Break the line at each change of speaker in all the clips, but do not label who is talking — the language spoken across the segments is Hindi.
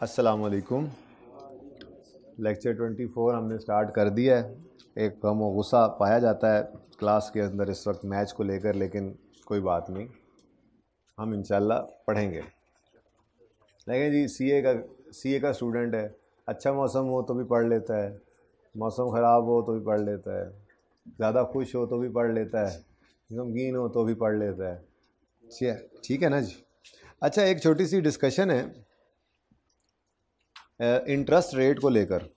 वालेकुम लेक्चर 24 हमने स्टार्ट कर दिया है एक गम व गुस्सा पाया जाता है क्लास के अंदर इस वक्त मैच को लेकर लेकिन कोई बात नहीं हम इंशाल्लाह पढ़ेंगे लेकिन जी सीए का सीए का स्टूडेंट है अच्छा मौसम हो तो भी पढ़ लेता है मौसम ख़राब हो तो भी पढ़ लेता है ज़्यादा खुश हो तो भी पढ़ लेता है गमगीन हो तो भी पढ़ लेता है ठीक है ना जी अच्छा एक छोटी सी डिस्कशन है इंटरेस्ट रेट को लेकर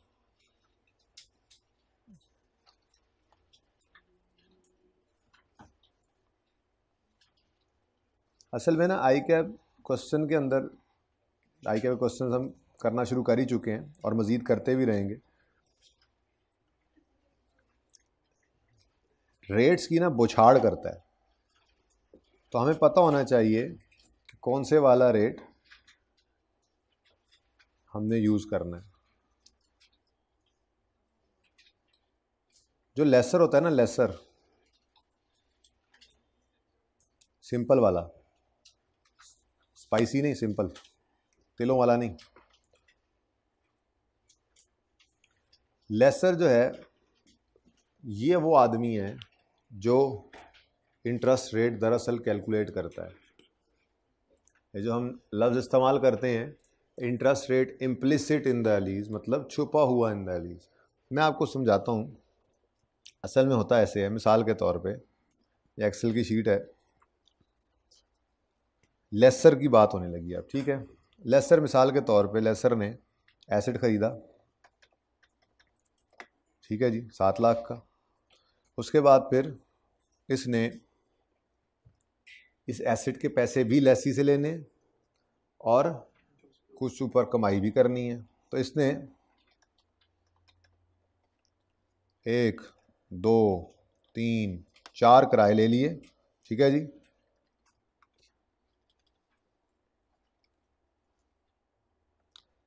असल में ना आई कैब क्वेश्चन के अंदर आई कैब क्वेश्चन हम करना शुरू कर ही चुके हैं और मज़ीद करते भी रहेंगे रेट्स की ना बुछाड़ करता है तो हमें पता होना चाहिए कि कौन से वाला रेट हमने यूज़ करना है जो लेसर होता है ना लेसर सिंपल वाला स्पाइसी नहीं सिंपल तिलों वाला नहीं लेसर जो है ये वो आदमी है जो इंटरेस्ट रेट दरअसल कैलकुलेट करता है ये जो हम लफ्ज़ इस्तेमाल करते हैं interest rate implicit in the lease मतलब छुपा हुआ इन द लीज मैं आपको समझाता हूँ असल में होता ऐसे है मिसाल के तौर पे ये एक्सेल की शीट है लेसर की बात होने लगी अब ठीक है लेसर मिसाल के तौर पे लेसर ने एसेट ख़रीदा ठीक है जी सात लाख का उसके बाद फिर इसने इस एसेट के पैसे भी लेसी से लेने और कुछ ऊपर कमाई भी करनी है तो इसने एक दो तीन चार किराए ले लिए ठीक है जी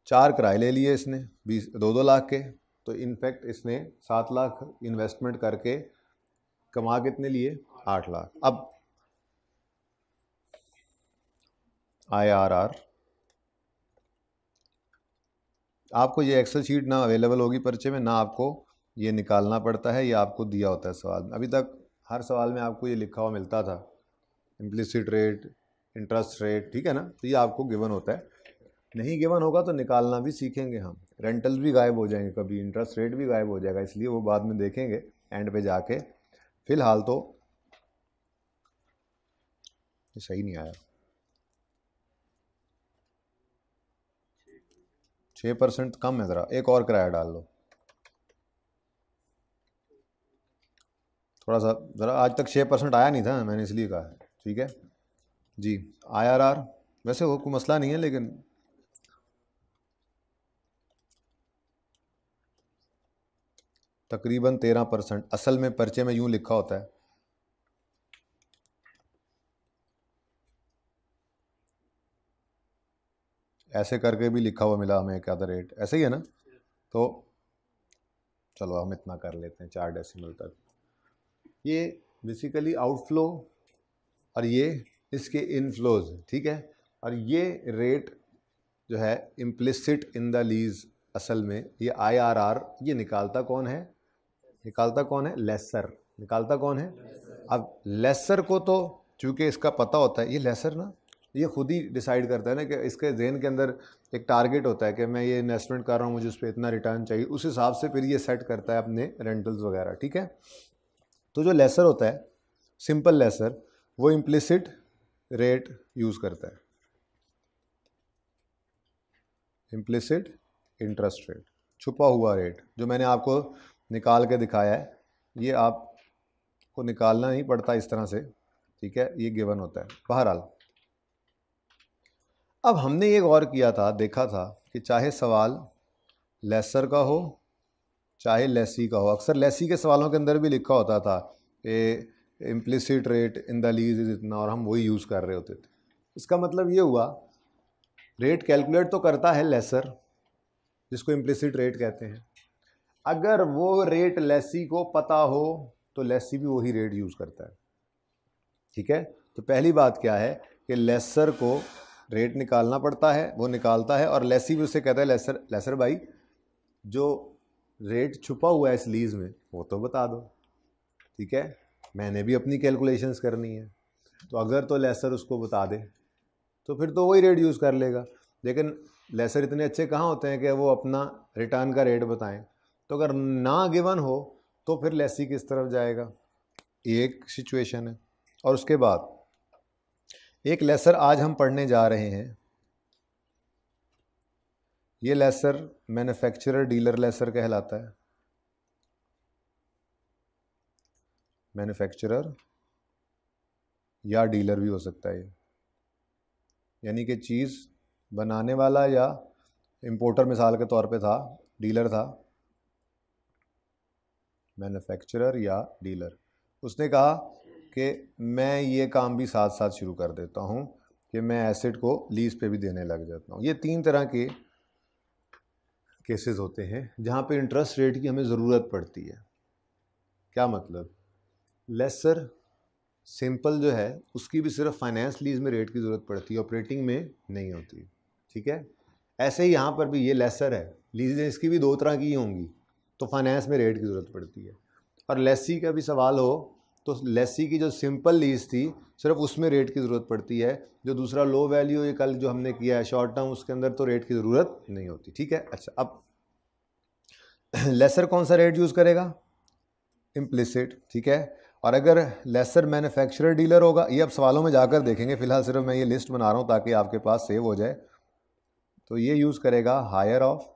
चार किराए ले लिए इसने बीस दो दो लाख के तो इनफैक्ट इसने सात लाख इन्वेस्टमेंट करके कमा कितने लिए आठ लाख अब आई आर आर आपको ये एक्सेल शीट ना अवेलेबल होगी पर्चे में ना आपको ये निकालना पड़ता है या आपको दिया होता है सवाल में अभी तक हर सवाल में आपको ये लिखा हुआ मिलता था इम्प्लिसिट रेट इंटरेस्ट रेट ठीक है ना तो ये आपको गिवन होता है नहीं गिवन होगा तो निकालना भी सीखेंगे हम रेंटल भी गायब हो जाएंगे कभी इंटरेस्ट रेट भी गायब हो जाएगा इसलिए वो बाद में देखेंगे एंड पे जाके फिलहाल तो सही नहीं आया छः परसेंट कम है ज़रा एक और किराया डाल लो थोड़ा सा ज़रा आज तक छः परसेंट आया नहीं था मैंने इसलिए कहा है ठीक है जी आईआरआर वैसे वो कोई मसला नहीं है लेकिन तकरीबन तेरह परसेंट असल में पर्चे में यूं लिखा होता है ऐसे करके भी लिखा हुआ मिला हमें क्या रेट ऐसे ही है ना तो चलो हम इतना कर लेते हैं चार डेसिमल तक ये बेसिकली आउटफ्लो और ये इसके इनफ्लोज ठीक है और ये रेट जो है इम्प्लिसिट इन द लीज असल में ये आईआरआर ये निकालता कौन है निकालता कौन है लेसर निकालता कौन है अब लेसर को तो चूंकि इसका पता होता है ये लेसर ना ये खुद ही डिसाइड करता है ना कि इसके जहन के अंदर एक टारगेट होता है कि मैं ये इन्वेस्टमेंट कर रहा हूँ मुझे उस पर इतना रिटर्न चाहिए उस हिसाब से फिर ये सेट करता है अपने रेंटल्स वगैरह ठीक है तो जो लेसर होता है सिंपल लेसर वो इम्प्लिसिट रेट यूज़ करता है इम्प्लिसिट इंटरेस्ट रेट छुपा हुआ रेट जो मैंने आपको निकाल के दिखाया है ये आपको निकालना नहीं पड़ता इस तरह से ठीक है ये गिवन होता है बहरहाल अब हमने ये गौर किया था देखा था कि चाहे सवाल लेसर का हो चाहे लेसी का हो अक्सर लेसी के सवालों के अंदर भी लिखा होता था कि implicit rate in the lease is इतना और हम वही यूज़ कर रहे होते थे इसका मतलब ये हुआ रेट कैलकुलेट तो करता है लेसर जिसको इम्प्लिसिट रेट कहते हैं अगर वो रेट लेसी को पता हो तो लेसी भी वही रेट यूज़ करता है ठीक है तो पहली बात क्या है कि लेसर को रेट निकालना पड़ता है वो निकालता है और लेसी भी उसे कहता है लेसर लेसर भाई जो रेट छुपा हुआ है इस लीज़ में वो तो बता दो ठीक है मैंने भी अपनी कैलकुलेशंस करनी है तो अगर तो लेसर उसको बता दे तो फिर तो वही रेट यूज़ कर लेगा लेकिन लेसर इतने अच्छे कहाँ होते हैं कि वो अपना रिटर्न का रेट बताएं तो अगर ना गिवन हो तो फिर लेसी किस तरफ जाएगा एक सिचुएशन है और उसके बाद एक लेसर आज हम पढ़ने जा रहे हैं ये लेसर मैन्युफैक्चरर डीलर लेसर कहलाता है मैन्युफैक्चरर या डीलर भी हो सकता है यानी कि चीज़ बनाने वाला या इम्पोर्टर मिसाल के तौर पे था डीलर था मैन्युफैक्चरर या डीलर उसने कहा कि मैं ये काम भी साथ साथ शुरू कर देता हूँ कि मैं एसिड को लीज पे भी देने लग जाता हूँ ये तीन तरह के केसेस होते हैं जहाँ पे इंटरेस्ट रेट की हमें ज़रूरत पड़ती है क्या मतलब लेसर सिंपल जो है उसकी भी सिर्फ फाइनेंस लीज में रेट की ज़रूरत पड़ती है ऑपरेटिंग में नहीं होती ठीक है ऐसे ही यहाँ पर भी ये लेसर है लीज़ इसकी भी दो तरह की होंगी तो फाइनेंस में रेट की ज़रूरत पड़ती है और लेसी का भी सवाल हो तो लेसी की जो सिंपल लीज थी सिर्फ उसमें रेट की ज़रूरत पड़ती है जो दूसरा लो वैल्यू ये कल जो हमने किया है शॉर्ट टर्म उसके अंदर तो रेट की ज़रूरत नहीं होती ठीक है अच्छा अब लेसर कौन सा रेट यूज़ करेगा इम्प्लिसिट ठीक है और अगर लेसर मैन्युफैक्चरर डीलर होगा ये अब सवालों में जाकर देखेंगे फिलहाल सिर्फ मैं ये लिस्ट बना रहा हूँ ताकि आपके पास सेव हो जाए तो ये यूज़ करेगा हायर ऑफ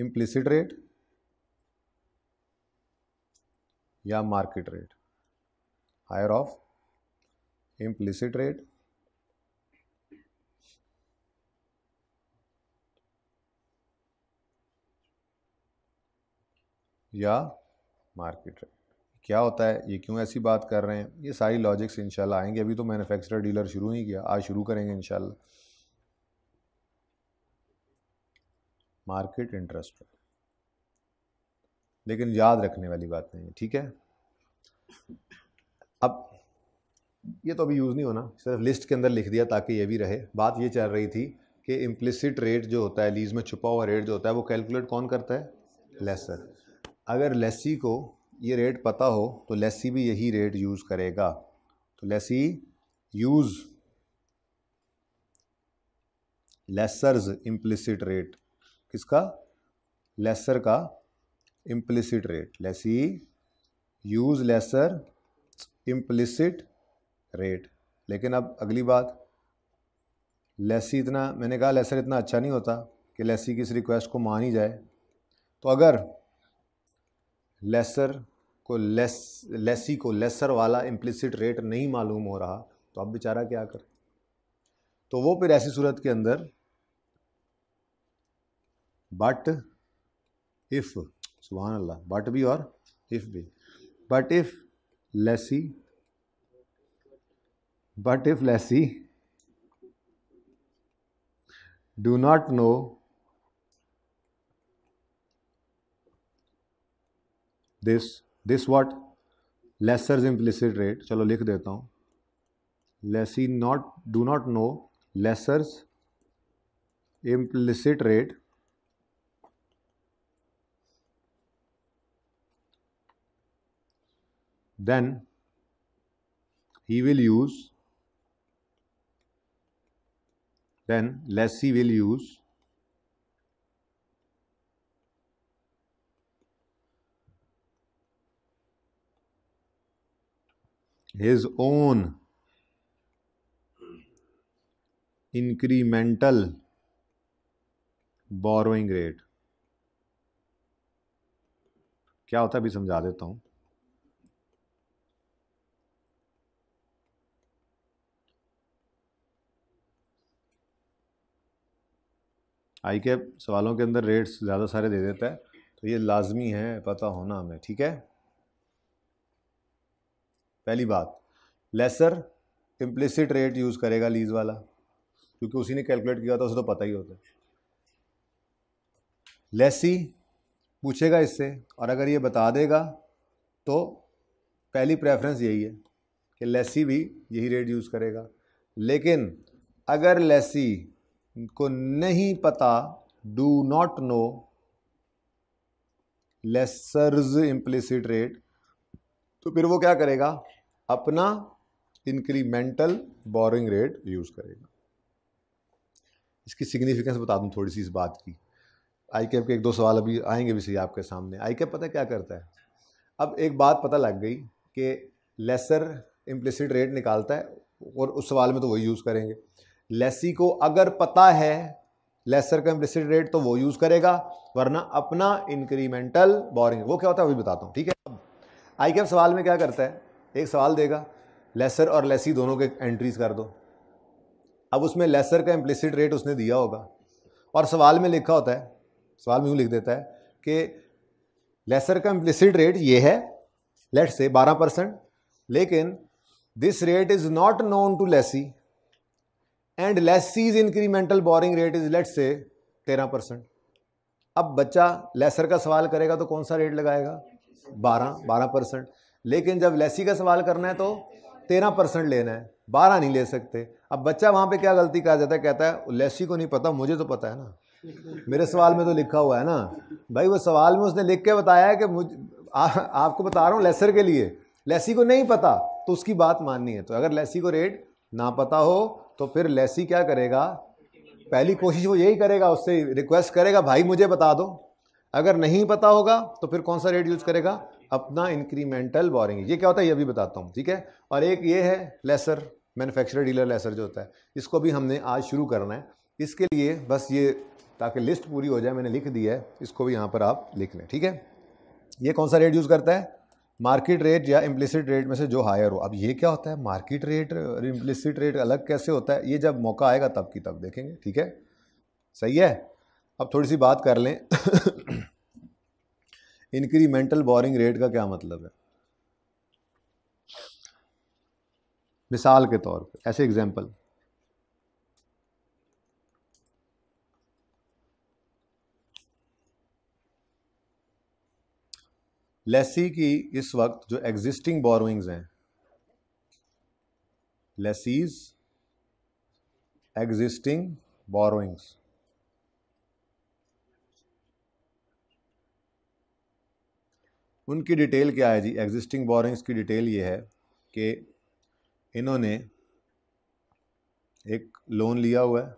इम्प्लिसिट रेट या market rate higher of implicit rate या मार्केट रेट क्या होता है ये क्यों ऐसी बात कर रहे हैं ये सारी लॉजिक्स इंशाल्लाह आएंगे अभी तो मैन्युफैक्चरर डीलर शुरू नहीं किया आज शुरू करेंगे इंशाल्लाह मार्केट इंटरेस्ट रेट लेकिन याद रखने वाली बात नहीं है ठीक है अब ये तो अभी यूज़ नहीं होना सिर्फ लिस्ट के अंदर लिख दिया ताकि ये भी रहे बात ये चल रही थी कि इम्प्लिसिट रेट जो होता है लीज में छुपा हुआ रेट जो होता है वो कैलकुलेट कौन करता है लेसर अगर लेसी को ये रेट पता हो तो लेसी भी यही रेट यूज़ करेगा तो lessee use lessor's implicit rate किसका लेसर का implicit rate. Let's see. Use lesser implicit rate. लेकिन अब अगली बात लेसी e इतना मैंने कहा लेसर इतना अच्छा नहीं होता कि लेसी की इस रिक्वेस्ट को मान ही जाए तो अगर लेसर को लेस लेसी e को लेसर वाला इम्प्लिसिट रेट नहीं मालूम हो रहा तो अब बेचारा क्या कर तो वो फिर ऐसी सूरत के अंदर बट इफ़ सुबहान अल्लाह बट भी और इफ़ भी but if lessee but if lessee do not know this this what lessor implicit rate चलो लिख देता हूँ lessee not do not know lessor's implicit rate then he will use then lessee will use his own incremental borrowing rate क्या होता है अभी समझा देता हूँ आई के सवालों के अंदर रेट्स ज़्यादा सारे दे देता है तो ये लाजमी है पता होना हमें ठीक है पहली बात लेसर इम्प्लिसिट रेट यूज़ करेगा लीज वाला क्योंकि उसी ने कैलकुलेट किया था उसे तो पता ही होता है लेसी पूछेगा इससे और अगर ये बता देगा तो पहली प्रेफरेंस यही है कि लेसी भी यही रेट यूज़ करेगा लेकिन अगर लेसी को नहीं पता do not know lessor's implicit rate तो फिर वो क्या करेगा अपना इंक्रीमेंटल बोरिंग रेट यूज करेगा इसकी सिग्निफिकेंस बता दूं थोड़ी सी इस बात की आई कैप के एक दो सवाल अभी आएंगे भी सही आपके सामने आई कैप पता क्या करता है अब एक बात पता लग गई कि लेसर इम्प्लिसिट रेट निकालता है और उस सवाल में तो वही यूज़ करेंगे लेसी को अगर पता है लेसर का रेट तो वो यूज़ करेगा वरना अपना इंक्रीमेंटल बोरिंग वो क्या होता है अभी बताता हूँ ठीक है अब आई कैप सवाल में क्या करता है एक सवाल देगा लेसर और लेसी दोनों के एंट्रीज कर दो अब उसमें लेसर का इम्प्लिसिट रेट उसने दिया होगा और सवाल में लिखा होता है सवाल में यूँ लिख देता है कि लेसर का इम्प्लिसिट रेट ये है लेट से बारह परसेंट लेकिन this rate is not known to lessee and lessee's incremental borrowing rate is let's say तेरह परसेंट अब बच्चा लेसर का सवाल करेगा तो कौन सा रेट लगाएगा बारह बारह परसेंट लेकिन जब लेसी का सवाल करना है तो तेरह परसेंट लेना है बारह नहीं ले सकते अब बच्चा वहाँ पे क्या गलती कहा जाता है कहता है लेसी को नहीं पता मुझे तो पता है ना मेरे सवाल में तो लिखा हुआ है ना भाई वो सवाल में उसने लिख के बताया है कि मुझ आ, आपको बता रहा हूँ लेसर के लिए लेसी को नहीं पता तो उसकी बात माननी है तो अगर लेसी को रेट ना पता हो तो फिर लेसी क्या करेगा पहली कोशिश वो यही करेगा उससे रिक्वेस्ट करेगा भाई मुझे बता दो अगर नहीं पता होगा तो फिर कौन सा रेट यूज करेगा अपना इंक्रीमेंटल बोरिंग ये क्या होता है ये भी बताता हूँ ठीक है और एक ये है लेसर मैन्युफैक्चरर डीलर लेसर जो होता है इसको भी हमने आज शुरू करना है इसके लिए बस ये ताकि लिस्ट पूरी हो जाए मैंने लिख दी है इसको भी यहाँ पर आप लिख लें ठीक है ये कौन सा रेट यूज़ करता है मार्केट रेट या इम्प्लिसिट रेट में से जो हायर हो अब ये क्या होता है मार्केट रेट और इम्प्लिसिट रेट अलग कैसे होता है ये जब मौका आएगा तब की तब देखेंगे ठीक है सही है अब थोड़ी सी बात कर लें इंक्रीमेंटल बोरिंग रेट का क्या मतलब है मिसाल के तौर पे ऐसे एग्जांपल लेसी की इस वक्त जो एग्जिस्टिंग बोरोइंग्स हैं लेसीज एग्जिस्टिंग बोरोइंग्स उनकी डिटेल क्या है जी एग्जिस्टिंग बोरिंग्स की डिटेल ये है कि इन्होंने एक लोन लिया हुआ है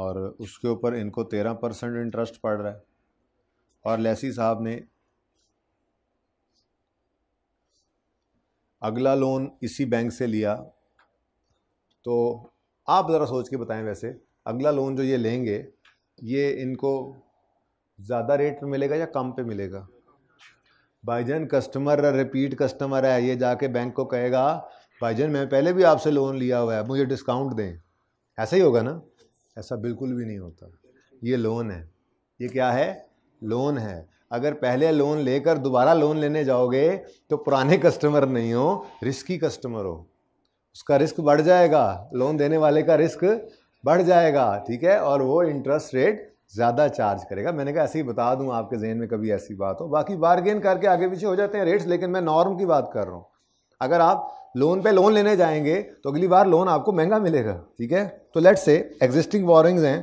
और उसके ऊपर इनको तेरह परसेंट इंटरेस्ट पड़ रहा है और लेसी साहब ने अगला लोन इसी बैंक से लिया तो आप ज़रा सोच के बताएं वैसे अगला लोन जो ये लेंगे ये इनको ज़्यादा रेट पे मिलेगा या कम पे मिलेगा भाईजन कस्टमर रिपीट कस्टमर है ये जाके बैंक को कहेगा भाईजन मैं पहले भी आपसे लोन लिया हुआ है मुझे डिस्काउंट दें ऐसा ही होगा ना ऐसा बिल्कुल भी नहीं होता ये लोन है ये क्या है लोन है अगर पहले लोन लेकर दोबारा लोन लेने जाओगे तो पुराने कस्टमर नहीं हो रिस्की कस्टमर हो उसका रिस्क बढ़ जाएगा लोन देने वाले का रिस्क बढ़ जाएगा ठीक है और वो इंटरेस्ट रेट ज़्यादा चार्ज करेगा मैंने कहा ऐसे ही बता दूं आपके जहन में कभी ऐसी बात हो बाकी बारगेन करके आगे पीछे हो जाते हैं रेट्स लेकिन मैं नॉर्म की बात कर रहा हूँ अगर आप लोन पे लोन लेने जाएंगे तो अगली बार लोन आपको महंगा मिलेगा ठीक है तो लेट से एग्जिस्टिंग बोरिंग्स हैं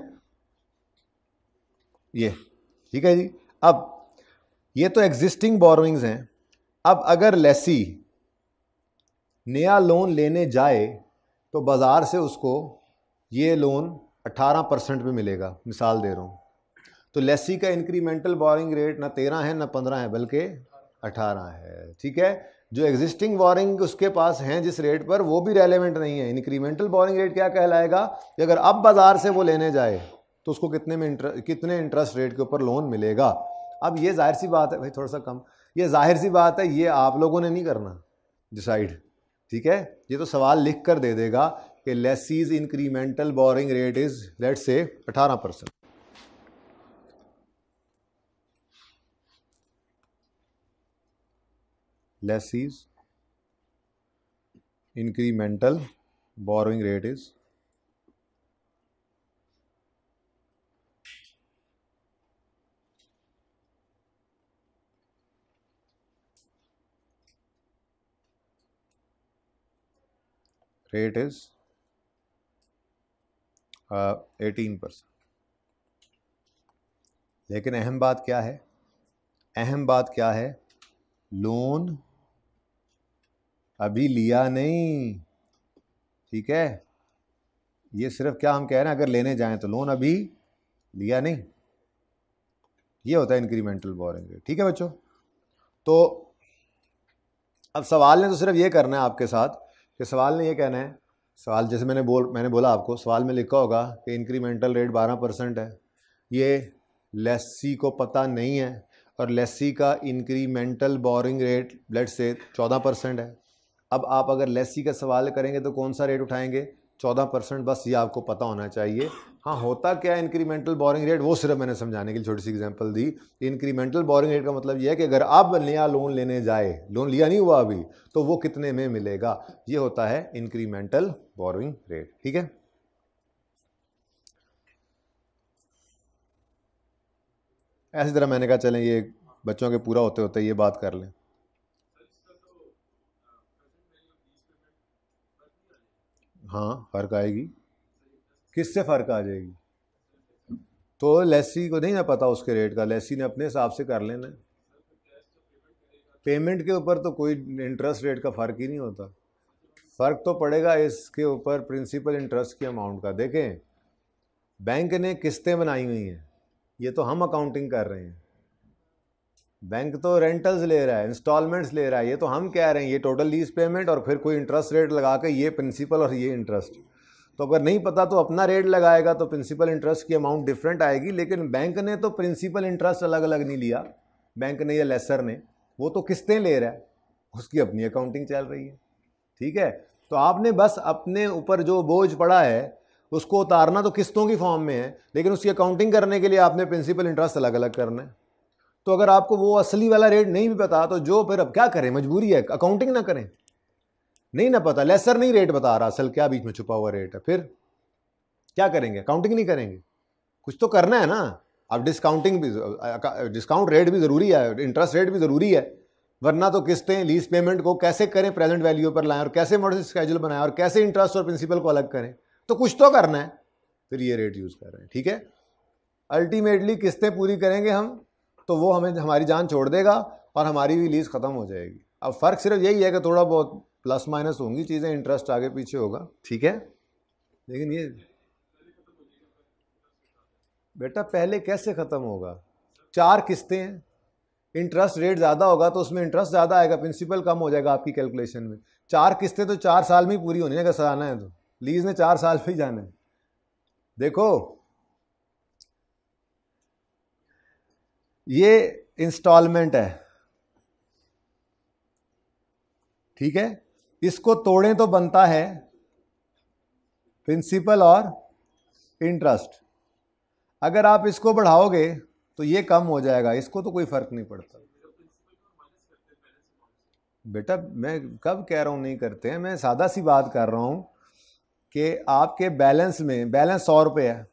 ये ठीक है जी अब ये तो एग्जिस्टिंग बोरोइंग्स हैं अब अगर लेसी नया लोन लेने जाए तो बाज़ार से उसको ये लोन 18 परसेंट पर मिलेगा मिसाल दे रहा हूँ तो लेसी का इंक्रीमेंटल बोरिंग रेट ना तेरह है ना पंद्रह है बल्कि अठारह है ठीक है जो एग्जिस्टिंग बोरिंग उसके पास हैं जिस रेट पर वो भी रेलिवेंट नहीं है इंक्रीमेंटल बोरिंग रेट क्या कहलाएगा कि अगर अब बाज़ार से वो लेने जाए तो उसको कितने में इंटर कितने इंटरेस्ट रेट के ऊपर लोन मिलेगा अब ये जाहिर सी बात है भाई थोड़ा सा कम ये जाहिर सी बात है ये आप लोगों ने नहीं करना डिसाइड ठीक है ये तो सवाल लिख कर दे देगा कि lessee's incremental borrowing rate is let's say अठारह percent lessee's incremental rate is is rate is eighteen percent लेकिन अहम बात क्या है अहम बात क्या है लोन अभी लिया नहीं ठीक है ये सिर्फ क्या हम कह रहे हैं अगर लेने जाएं तो लोन अभी लिया नहीं ये होता है इंक्रीमेंटल बोरिंग ठीक है बच्चों तो अब सवाल ने तो सिर्फ ये करना है आपके साथ कि सवाल ने ये कहना है सवाल जैसे मैंने बोल मैंने बोला आपको सवाल में लिखा होगा कि इंक्रीमेंटल रेट 12 परसेंट है ये लेसी को पता नहीं है और लेसी का इंक्रीमेंटल बोरिंग रेट ब्लड से 14 परसेंट है अब आप अगर लेसी का सवाल करेंगे तो कौन सा रेट उठाएंगे 14 परसेंट बस ये आपको पता होना चाहिए हाँ होता क्या है इंक्रीमेंटल बोरिंग रेट वो सिर्फ मैंने समझाने के लिए छोटी सी एग्जांपल दी इंक्रीमेंटल बोरिंग रेट का मतलब यह है कि अगर आप नया लोन लेने जाए लोन लिया नहीं हुआ अभी तो वो कितने में मिलेगा ये होता है इंक्रीमेंटल बोरिंग रेट ठीक है ऐसी तरह मैंने कहा चलें ये बच्चों के पूरा होते होते ये बात कर लें हाँ फर्क आएगी किससे फ़र्क आ जाएगी तो लेसी को नहीं ना पता उसके रेट का लेसी ने अपने हिसाब से कर लेना पेमेंट के ऊपर तो कोई इंटरेस्ट रेट का फ़र्क ही नहीं होता फ़र्क तो पड़ेगा इसके ऊपर प्रिंसिपल इंटरेस्ट के अमाउंट का देखें बैंक ने किस्तें बनाई हुई हैं ये तो हम अकाउंटिंग कर रहे हैं बैंक तो रेंटल्स ले रहा है इंस्टॉलमेंट्स ले रहा है ये तो हम कह रहे हैं ये टोटल लीज पेमेंट और फिर कोई इंटरेस्ट रेट लगा के ये प्रिंसिपल और ये इंटरेस्ट तो अगर नहीं पता तो अपना रेट लगाएगा तो प्रिंसिपल इंटरेस्ट की अमाउंट डिफरेंट आएगी लेकिन बैंक ने तो प्रिंसिपल इंटरेस्ट अलग अलग नहीं लिया बैंक ने या लेसर ने वो तो किस्तें ले रहा है उसकी अपनी अकाउंटिंग चल रही है ठीक है तो आपने बस अपने ऊपर जो बोझ पड़ा है उसको उतारना तो किस्तों की फॉर्म में है लेकिन उसकी अकाउंटिंग करने के लिए आपने प्रिंसिपल इंटरेस्ट अलग अलग करना है तो अगर आपको वो असली वाला रेट नहीं भी पता तो जो फिर अब क्या करें मजबूरी है अकाउंटिंग ना करें नहीं ना पता लेसर नहीं रेट बता रहा असल क्या बीच में छुपा हुआ रेट है फिर क्या करेंगे काउंटिंग नहीं करेंगे कुछ तो करना है ना अब डिस्काउंटिंग भी डिस्काउंट रेट भी ज़रूरी है इंटरेस्ट रेट भी ज़रूरी है वरना तो किस्तें लीज पेमेंट को कैसे करें प्रेजेंट वैल्यू पर लाएं और कैसे मॉडल स्केड्यूल बनाएं और कैसे इंटरेस्ट और प्रिंसिपल को अलग करें तो कुछ तो करना है फिर ये रेट यूज़ कर रहे हैं ठीक है अल्टीमेटली किस्तें पूरी करेंगे हम तो वो हमें हमारी जान छोड़ देगा और हमारी भी लीज ख़त्म हो जाएगी अब फ़र्क सिर्फ यही है कि थोड़ा बहुत प्लस माइनस होंगी चीज़ें इंटरेस्ट आगे पीछे होगा ठीक है लेकिन ये बेटा पहले कैसे ख़त्म होगा चार किस्तें हैं इंटरेस्ट रेट ज़्यादा होगा तो उसमें इंटरेस्ट ज़्यादा आएगा प्रिंसिपल कम हो जाएगा आपकी कैलकुलेशन में चार किस्तें तो चार साल में ही पूरी होनी है अगर सराना है तो लीज ने चार साल पर ही जाना है देखो ये इंस्टॉलमेंट है ठीक है इसको तोड़ें तो बनता है प्रिंसिपल और इंटरेस्ट अगर आप इसको बढ़ाओगे तो ये कम हो जाएगा इसको तो कोई फर्क नहीं पड़ता बेटा मैं कब कह रहा हूँ नहीं करते हैं मैं सादा सी बात कर रहा हूँ कि आपके बैलेंस में बैलेंस सौ रुपये है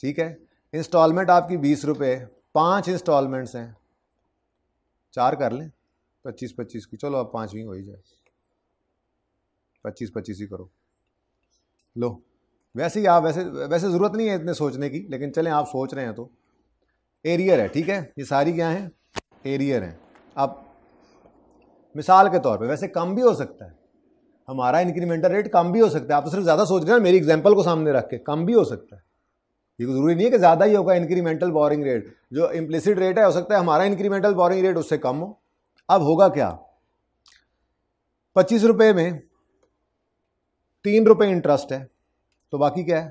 ठीक है इंस्टॉलमेंट आपकी बीस रुपये पांच इंस्टॉलमेंट्स हैं चार कर लें पच्चीस पच्चीस की चलो आप पाँचवीं हो ही जाए पच्चीस पच्चीस ही करो लो वैसे ही आप वैसे वैसे ज़रूरत नहीं है इतने सोचने की लेकिन चलें आप सोच रहे हैं तो एरियर है ठीक है ये सारी क्या हैं एरियर हैं अब मिसाल के तौर पे वैसे कम भी हो सकता है हमारा इंक्रीमेंटल रेट कम भी हो सकता है आप तो सिर्फ ज़्यादा सोच रहे हैं मेरी एग्जाम्पल को सामने रख के कम भी हो सकता है ये तो जरूरी नहीं है कि ज़्यादा ही होगा इंक्रीमेंटल बोरिंग रेट जो इम्प्लिसिड रेट है हो सकता है हमारा इंक्रीमेंटल बोरिंग रेट उससे कम हो अब होगा क्या पच्चीस रुपये में तीन रुपये इंटरेस्ट है तो बाकी क्या है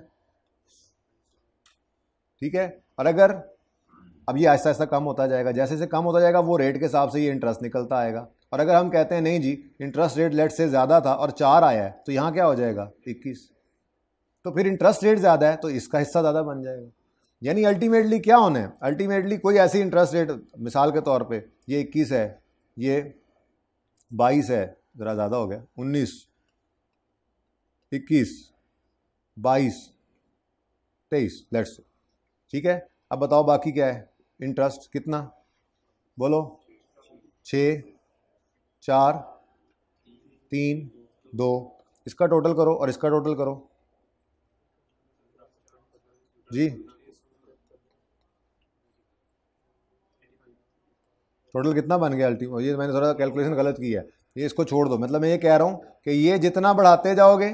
ठीक है और अगर अब ये ऐसा ऐसा कम होता जाएगा जैसे जैसे कम होता जाएगा वो रेट के हिसाब से ये इंटरेस्ट निकलता आएगा और अगर हम कहते हैं नहीं जी इंटरेस्ट रेट लेट से ज़्यादा था और चार आया है तो यहाँ क्या हो जाएगा इक्कीस तो फिर इंटरेस्ट रेट ज़्यादा है तो इसका हिस्सा ज़्यादा बन जाएगा यानी अल्टीमेटली क्या होना है अल्टीमेटली कोई ऐसी इंटरेस्ट रेट मिसाल के तौर पर ये इक्कीस है ये बाईस है ज़रा ज़्यादा हो गया उन्नीस इक्कीस बाईस तेईस लेट्स ठीक है अब बताओ बाकी क्या है इंटरेस्ट कितना बोलो छ चार तीन दो इसका टोटल करो और इसका टोटल करो जी टोटल कितना बन गया अल्टीमेट ये मैंने थोड़ा कैलकुलेशन गलत किया है ये इसको छोड़ दो मतलब मैं ये कह रहा हूँ कि ये जितना बढ़ाते जाओगे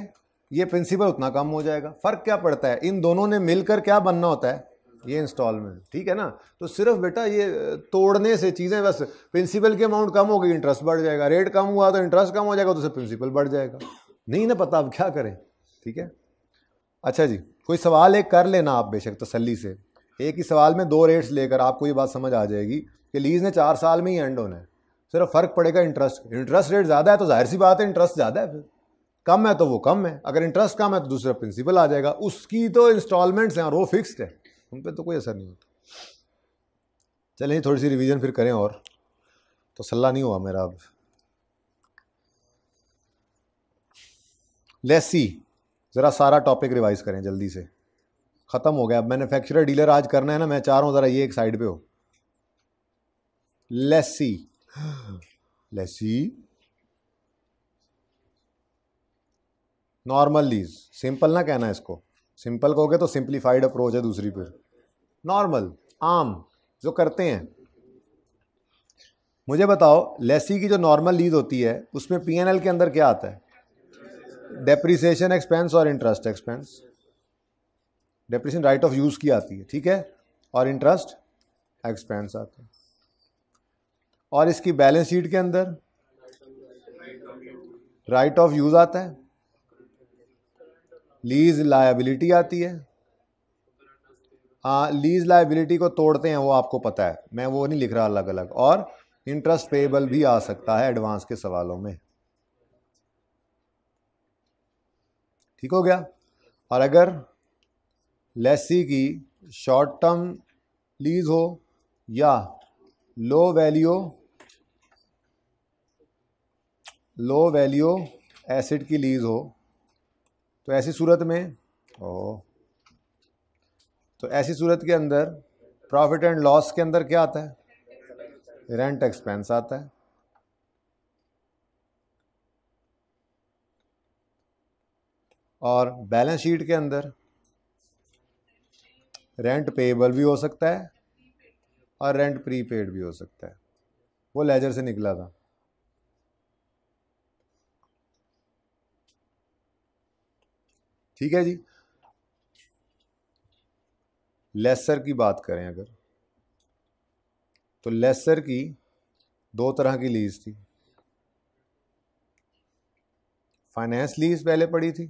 ये प्रिंसिपल उतना कम हो जाएगा फर्क क्या पड़ता है इन दोनों ने मिलकर क्या बनना होता है ये इंस्टॉलमेंट ठीक है ना तो सिर्फ बेटा ये तोड़ने से चीज़ें बस प्रिंसिपल की अमाउंट कम होगी इंटरेस्ट बढ़ जाएगा रेट कम हुआ तो इंटरेस्ट कम हो जाएगा तो सिर्फ प्रिंसिपल बढ़ जाएगा नहीं ना पता अब क्या करें ठीक है अच्छा जी कोई सवाल एक कर लेना आप बेशक तसली से एक ही सवाल में दो रेट्स लेकर आपको ये बात समझ आ जाएगी कि लीज ने चार साल में ही एंड होना है सिर्फ फर्क पड़ेगा इंटरेस्ट इंटरेस्ट रेट ज़्यादा है तो जाहिर सी बात है इंटरेस्ट ज़्यादा है फिर कम है तो वो कम है अगर इंटरेस्ट कम है तो दूसरा प्रिंसिपल आ जाएगा उसकी तो इंस्टॉलमेंट्स हैं और वो फिक्स्ड है उन पर तो कोई असर नहीं होता चलें थोड़ी सी रिवीजन फिर करें और तो सलाह नहीं हुआ मेरा अब लेसी ज़रा सारा टॉपिक रिवाइज करें जल्दी से ख़त्म हो गया अब मैनुफैक्चर डीलर आज करना है ना मैं चाह रहा हूँ ज़रा ये एक साइड पे हो lessee lessee normal lease simple ना कहना इसको सिंपल कहोगे तो सिंप्लीफाइड अप्रोच है दूसरी फिर नॉर्मल आम जो करते हैं मुझे बताओ लेसी की जो नॉर्मल लीज होती है उसमें पीएनएल के अंदर क्या आता है डेप्रिसिएशन एक्सपेंस और interest expense depreciation right of use की आती है ठीक है और इंटरेस्ट एक्सपेंस आता है और इसकी बैलेंस शीट के अंदर राइट ऑफ यूज़ आता है लीज लायबिलिटी आती है हाँ लीज लाइबिलिटी को तोड़ते हैं वो आपको पता है मैं वो नहीं लिख रहा अलग अलग और इंटरेस्ट पेबल भी आ सकता है एडवांस के सवालों में ठीक हो गया और अगर लेसी की शॉर्ट टर्म लीज हो या low value low value asset की लीज हो तो ऐसी सूरत में ओ तो ऐसी सूरत के अंदर प्रॉफिट एंड लॉस के अंदर क्या आता है रेंट एक्सपेंस आता है और बैलेंस शीट के अंदर रेंट पेएबल भी हो सकता है और रेंट प्रीपेड भी हो सकता है वो लेजर से निकला था ठीक है जी लेसर की बात करें अगर तो लेसर की दो तरह की लीज थी फाइनेंस लीज पहले पड़ी थी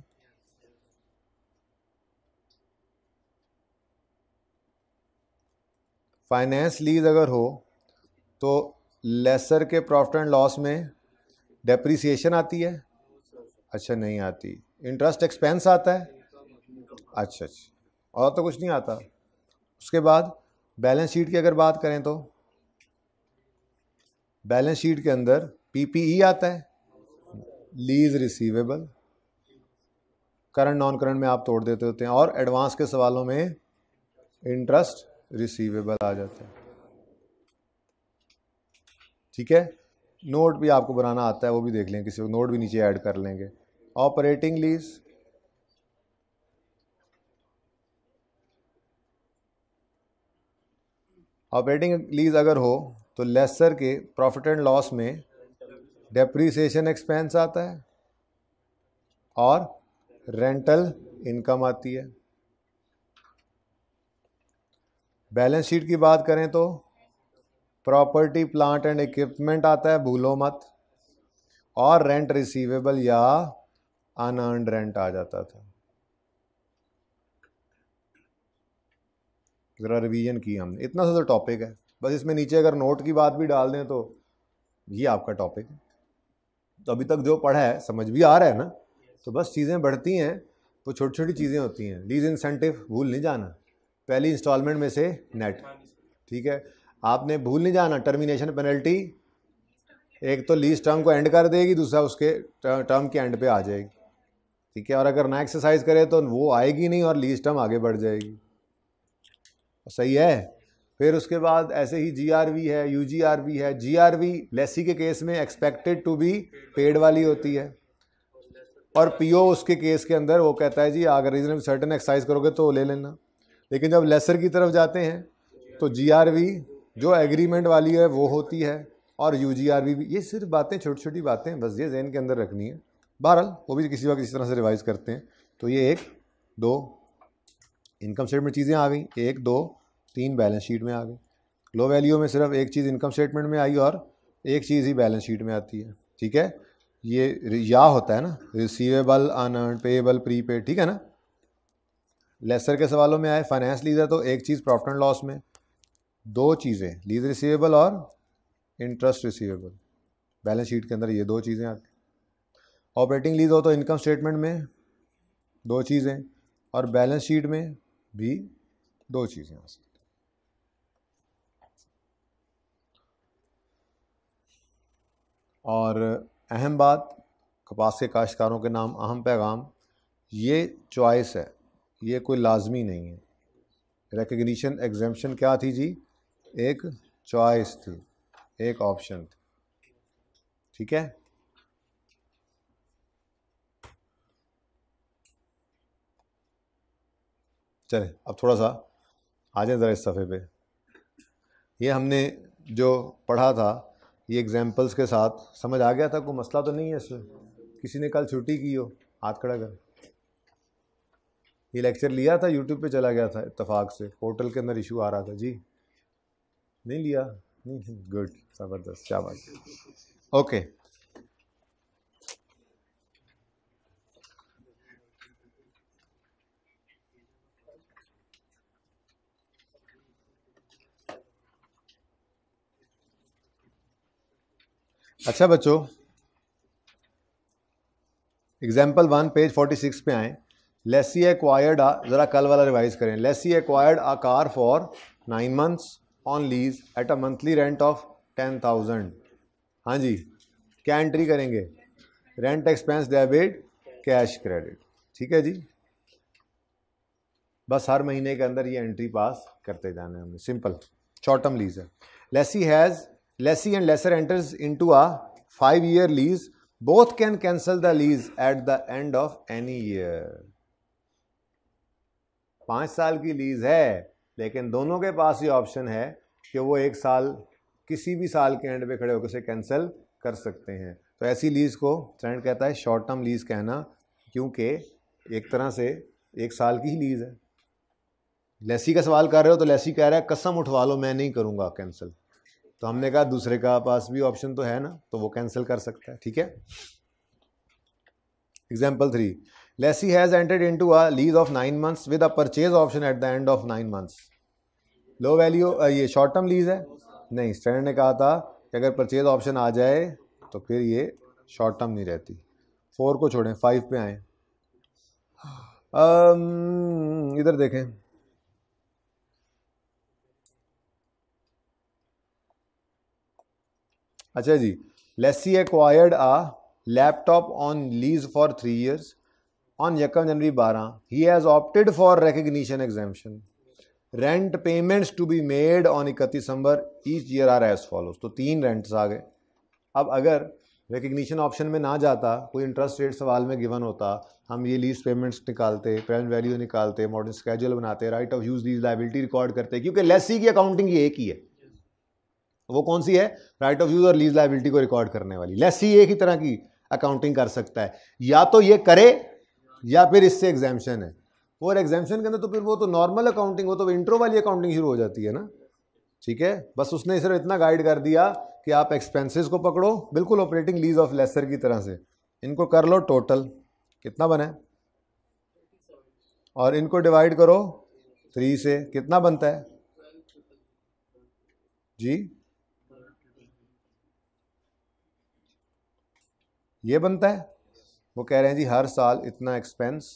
फाइनेंस लीज अगर हो तो लेसर के प्रॉफिट एंड लॉस में डेप्रिसिएशन आती है अच्छा नहीं आती इंटरेस्ट एक्सपेंस आता है अच्छा अच्छा और तो कुछ नहीं आता उसके बाद बैलेंस शीट की अगर बात करें तो बैलेंस शीट के अंदर पीपीई e आता है lease receivable current non current में आप तोड़ देते होते हैं और एडवांस के सवालों में इंटरेस्ट रिसीवेबल आ जाता है ठीक है नोट भी आपको बनाना आता है वो भी देख लें किसी को नोट भी नीचे ऐड कर लेंगे ऑपरेटिंग लीज ऑपरेटिंग लीज अगर हो तो लेसर के प्रॉफिट एंड लॉस में डेप्रीसिएशन एक्सपेंस आता है और रेंटल इनकम आती है बैलेंस शीट की बात करें तो प्रॉपर्टी प्लांट एंड इक्विपमेंट आता है भूलो मत और रेंट रिसीवेबल या अनअर्न रेंट आ जाता था ज़रा रिवीजन की हमने इतना सा तो टॉपिक है बस इसमें नीचे अगर नोट की बात भी डाल दें तो ये आपका टॉपिक है तो अभी तक जो पढ़ा है समझ भी आ रहा है ना तो बस चीज़ें बढ़ती हैं तो छोटी छोटी चीज़ें होती हैं लीज इंसेंटिव भूल नहीं जाना पहली इंस्टॉलमेंट में से नेट ठीक है आपने भूल नहीं जाना टर्मिनेशन पेनल्टी एक तो लीज टर्म को एंड कर देगी दूसरा उसके टर्म के एंड पे आ जाएगी ठीक है और अगर ना एक्सरसाइज करें तो वो आएगी नहीं और लीज टर्म आगे बढ़ जाएगी सही है फिर उसके बाद ऐसे ही जीआरवी है यूजीआरवी है जीआरवी लेसी के केस में एक्सपेक्टेड टू बी पेड वाली होती है और पीओ उसके केस के अंदर वो कहता है जी अगर रीजनेबल सर्टन एक्सरसाइज करोगे तो ले लेना लेकिन जब लेसर की तरफ जाते हैं तो जीआरवी जो एग्रीमेंट वाली है वो होती है और यू जी आर भी ये सिर्फ बातें छोटी छोटी बातें बस ये जहन के अंदर रखनी है बहरहाल वो भी किसी वक्त इसी तरह से रिवाइज करते हैं तो ये एक दो इनकम स्टेटमेंट चीज़ें आ गई एक दो तीन बैलेंस शीट में आ गई लो वैल्यू में सिर्फ एक चीज़ इनकम स्टेटमेंट में आई और एक चीज़ ही बैलेंस शीट में आती है ठीक है ये या होता है ना रिसीवेबल अनअर्न पेएबल प्रीपेड ठीक है ना लेसर के सवालों में आए फाइनेंस लीज है तो एक चीज़ प्रॉफिट एंड लॉस में दो चीज़ें लीज रिसीवेबल और इंटरेस्ट रिसीवेबल बैलेंस शीट के अंदर ये दो चीज़ें आती ऑपरेटिंग लीज हो तो इनकम स्टेटमेंट में दो चीज़ें और बैलेंस शीट में भी दो चीज़ें आ सकती और अहम बात कपास के काश्तकारों के नाम अहम पैगाम ये चॉइस है ये कोई लाजमी नहीं है रिकग्निशन एग्जेपन क्या थी जी एक चॉइस थी एक ऑप्शन थी ठीक है चले अब थोड़ा सा आ जाए ज़रा इस सफ़े पे ये हमने जो पढ़ा था ये एग्जाम्पल्स के साथ समझ आ गया था कोई मसला तो नहीं है इसमें किसी ने कल छुट्टी की हो हाथ खड़ा कर ये लेक्चर लिया था यूट्यूब पे चला गया था इतफाक़ से पोर्टल के अंदर इशू आ रहा था जी नहीं लिया नहीं गुड ज़बरदस्त क्या बात ओके अच्छा बच्चों example one page forty six पे आए लेसी एक्वायर्ड ज़रा कल वाला रिवाइज करें lessee acquired a car for nine months on lease at a monthly rent of ten thousand हाँ जी क्या एंट्री करेंगे rent expense debit cash credit ठीक है जी बस हर महीने के अंदर ये एंट्री पास करते जाना है हमें सिंपल शॉर्ट टर्म लीज है lessee has lessee and lessor enters into a five year lease, both can cancel the lease at the end of any year. पाँच साल की लीज है लेकिन दोनों के पास ये ऑप्शन है कि वो एक साल किसी भी साल के एंड पे खड़े होकर उसे कैंसिल कर सकते हैं तो ऐसी लीज को ट्रेंड कहता है शॉर्ट टर्म लीज कहना क्योंकि एक तरह से एक साल की ही लीज है लेसी का सवाल कर रहे हो तो लेसी कह रहा है कसम उठवा लो मैं नहीं करूँगा कैंसिल तो हमने कहा दूसरे का पास भी ऑप्शन तो है ना तो वो कैंसिल कर सकता है ठीक है example three lessee has entered into a lease of nine months with a purchase option at the end of nine months low value ये शॉर्ट टर्म लीज है नहीं स्टैंडर्ड ने कहा था कि अगर परचेज ऑप्शन आ जाए तो फिर ये शॉर्ट टर्म नहीं रहती फोर को छोड़ें फाइव पे आए um, इधर देखें अच्छा जी lessee acquired a laptop on lease for three years on यकम जनवरी बारह ही has opted for recognition exemption rent payments to be made on इकतीस दिसंबर each year are as follows तो तीन रेंट्स आ गए अब अगर रिकग्निशन ऑप्शन में ना जाता कोई इंटरेस्ट रेट सवाल में गिवन होता हम ये लीज पेमेंट्स निकालते प्रेजेंट वैल्यू निकालते मॉडर्न स्केजुअल बनाते right of use lease liability record करते क्योंकि लेसी की अकाउंटिंग ये एक ही है तो वो कौन सी है राइट ऑफ यूज और लीज लाइबिलिटी को रिकॉर्ड करने वाली लेस ही एक ही तरह की अकाउंटिंग कर सकता है या तो ये करे या फिर इससे एग्जामेशन है और एग्जामेशन के अंदर तो फिर वो तो नॉर्मल अकाउंटिंग वो तो इंट्रो वाली अकाउंटिंग शुरू हो जाती है ना ठीक है बस उसने सिर्फ इतना गाइड कर दिया कि आप एक्सपेंसेस को पकड़ो बिल्कुल ऑपरेटिंग लीज ऑफ लेसर की तरह से इनको कर लो टोटल कितना बना है और इनको डिवाइड करो थ्री से कितना बनता है जी ये बनता है वो कह रहे हैं जी हर साल इतना एक्सपेंस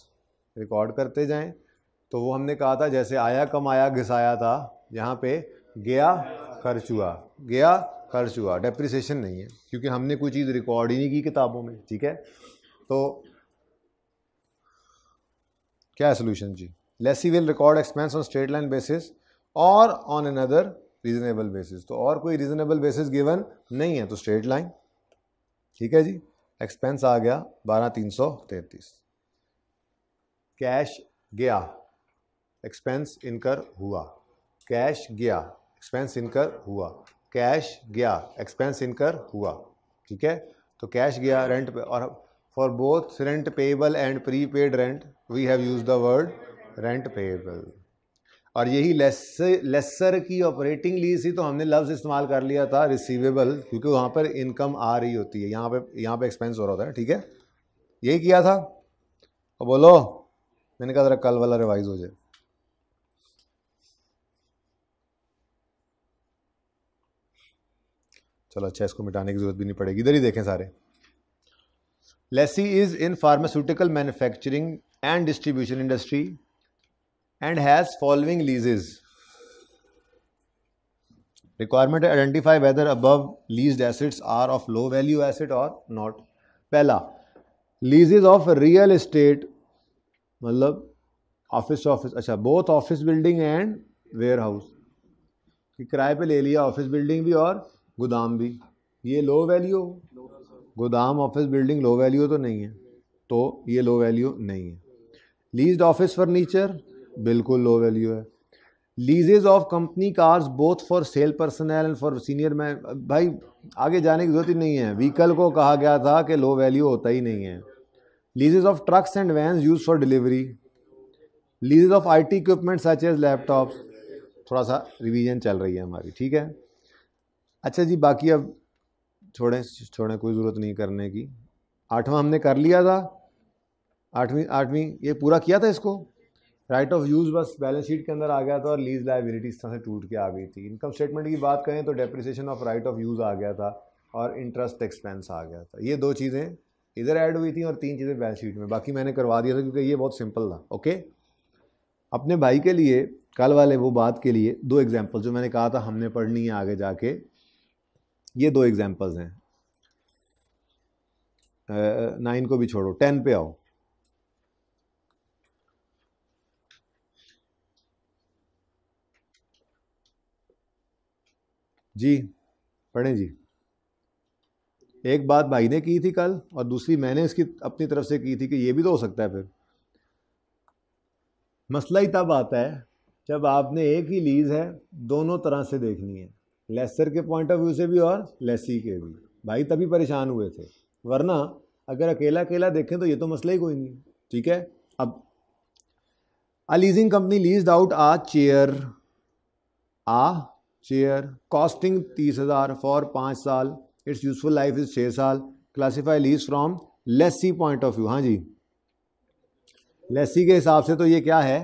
रिकॉर्ड करते जाएं तो वो हमने कहा था जैसे आया कमाया घिसाया था यहाँ पे गया खर्च हुआ गया खर्च हुआ डेप्रिसिएशन नहीं है क्योंकि हमने कोई चीज़ रिकॉर्ड ही नहीं की किताबों में ठीक है तो क्या है सोल्यूशन जी lessee will record expense on straight line basis और ऑन अनदर रीजनेबल बेसिस तो और कोई रीजनेबल बेसिस गिवन नहीं है तो स्ट्रेट लाइन ठीक है जी एक्सपेंस आ गया बारह तीन सौ तैंतीस कैश गया एक्सपेंस इनकर हुआ कैश गया एक्सपेंस इनकर हुआ कैश गया एक्सपेंस इनकर हुआ ठीक है तो कैश गया रेंट पे और for both rent payable and prepaid rent we have use the word rent payable और यही लेसर की ऑपरेटिंग लीज ही तो हमने लफ्ज़ इस्तेमाल कर लिया था रिसीवेबल क्योंकि वहाँ पर इनकम आ रही होती है यहाँ पे यहाँ पे एक्सपेंस हो रहा होता है ठीक है यही किया था और बोलो मैंने कहा ज़रा कल वाला रिवाइज हो जाए चलो अच्छा इसको मिटाने की ज़रूरत भी नहीं पड़ेगी इधर ही देखें सारे lessee is in pharmaceutical manufacturing and distribution industry and has following leases requirement identify whether above lease assets are of low value asset और नॉट पहला लीजेज ऑफ रियल इस्टेट मतलब ऑफिस ऑफिस अच्छा both office building and warehouse किराए पर ले लिया ऑफिस बिल्डिंग भी और गोदाम भी ये लो वैल्यू गोदाम ऑफिस बिल्डिंग लो वैल्यू तो नहीं है तो ये लो वैल्यू नहीं है लीज ऑफिस फर्नीचर बिल्कुल लो वैल्यू है leases of company cars both for sale personal and for senior man भाई आगे जाने की जरूरत ही नहीं है व्हीकल को कहा गया था कि लो वैल्यू होता ही नहीं है leases of trucks and vans use for delivery leases of I T equipment such as laptop थोड़ा सा रिविजन चल रही है हमारी ठीक है अच्छा जी बाकी अब छोड़ें छोड़ें कोई ज़रूरत नहीं करने की आठवां हमने कर लिया था आठवीं आठवीं ये पूरा किया था इसको राइट ऑफ यूज़ बस बैलेंस शीट के अंदर आ गया था और लीज लाइबिलिटी इस तरह से टूट के आ गई थी इनकम स्टेटमेंट की बात करें तो depreciation of right of use आ गया था और इंटरेस्ट एक्सपेंस आ गया था ये दो चीज़ें इधर ऐड हुई थी और तीन चीज़ें बैलेंस शीट में बाकी मैंने करवा दिया था क्योंकि ये बहुत सिंपल था ओके अपने भाई के लिए कल वाले वो बात के लिए दो एग्जाम्पल जो मैंने कहा था हमने पढ़नी है आगे जाके ये दो एग्जाम्पल्स हैं नाइन को भी छोड़ो टेन पे आओ जी पढ़ें जी एक बात भाई ने की थी कल और दूसरी मैंने इसकी अपनी तरफ से की थी कि ये भी तो हो सकता है फिर मसला ही तब आता है जब आपने एक ही लीज़ है दोनों तरह से देखनी है लेसर के पॉइंट ऑफ व्यू से भी और लेसी के भी भाई तभी परेशान हुए थे वरना अगर अकेला अकेला देखें तो ये तो मसला ही कोई नहीं ठीक है अब a leasing company lease out a chair a share costing तीस हज़ार फॉर पाँच साल इट्स यूजफुल लाइफ इज छः साल classify lease from lessee point of view हाँ जी लेसी के हिसाब से तो ये क्या है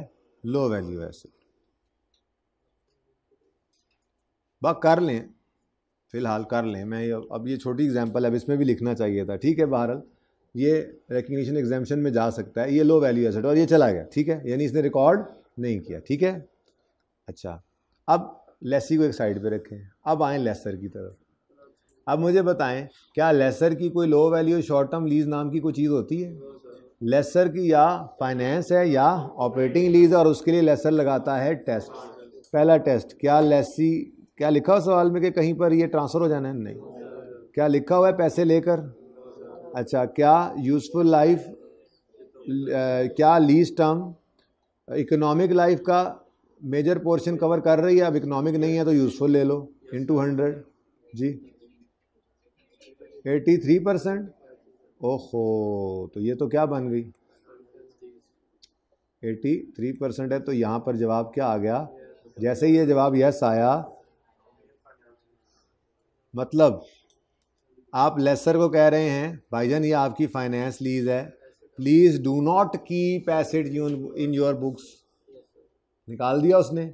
लो वैल्यू एसेट बा कर लें फिलहाल कर लें मैं ये अब ये छोटी एग्जांपल है अब इसमें भी लिखना चाहिए था ठीक है बहरल ये रिकग्निशन एग्जामेशन में जा सकता है ये लो वैल्यू एसेट और ये चला गया ठीक है यानी इसने रिकॉर्ड नहीं किया ठीक है अच्छा अब लेसी को एक साइड पे रखें अब आएँ लेसर की तरफ अब मुझे बताएं क्या लेसर की कोई low value short term lease नाम की कोई चीज़ होती है लेसर की या फाइनेंस है या ऑपरेटिंग लीज और उसके लिए लेसर लगाता है टेस्ट पहला टेस्ट क्या लेसी क्या लिखा हो सवाल में कि कहीं पर ये ट्रांसफ़र हो जाना है नहीं क्या लिखा हुआ है पैसे लेकर अच्छा क्या यूज़फुल लाइफ क्या लीज टर्म इकोनॉमिक लाइफ का मेजर पोर्शन कवर कर रही है अब इकोनॉमिक नहीं है तो यूजफुल ले लो इन टू हंड्रेड जी एटी थ्री परसेंट ओहो तो ये तो क्या बन गई एटी थ्री परसेंट है तो यहाँ पर जवाब क्या आ गया जैसे ही ये जवाब यस आया मतलब आप लेसर को कह रहे हैं भाईजान ये आपकी फाइनेंस लीज है please do not keep asset in your books निकाल दिया उसने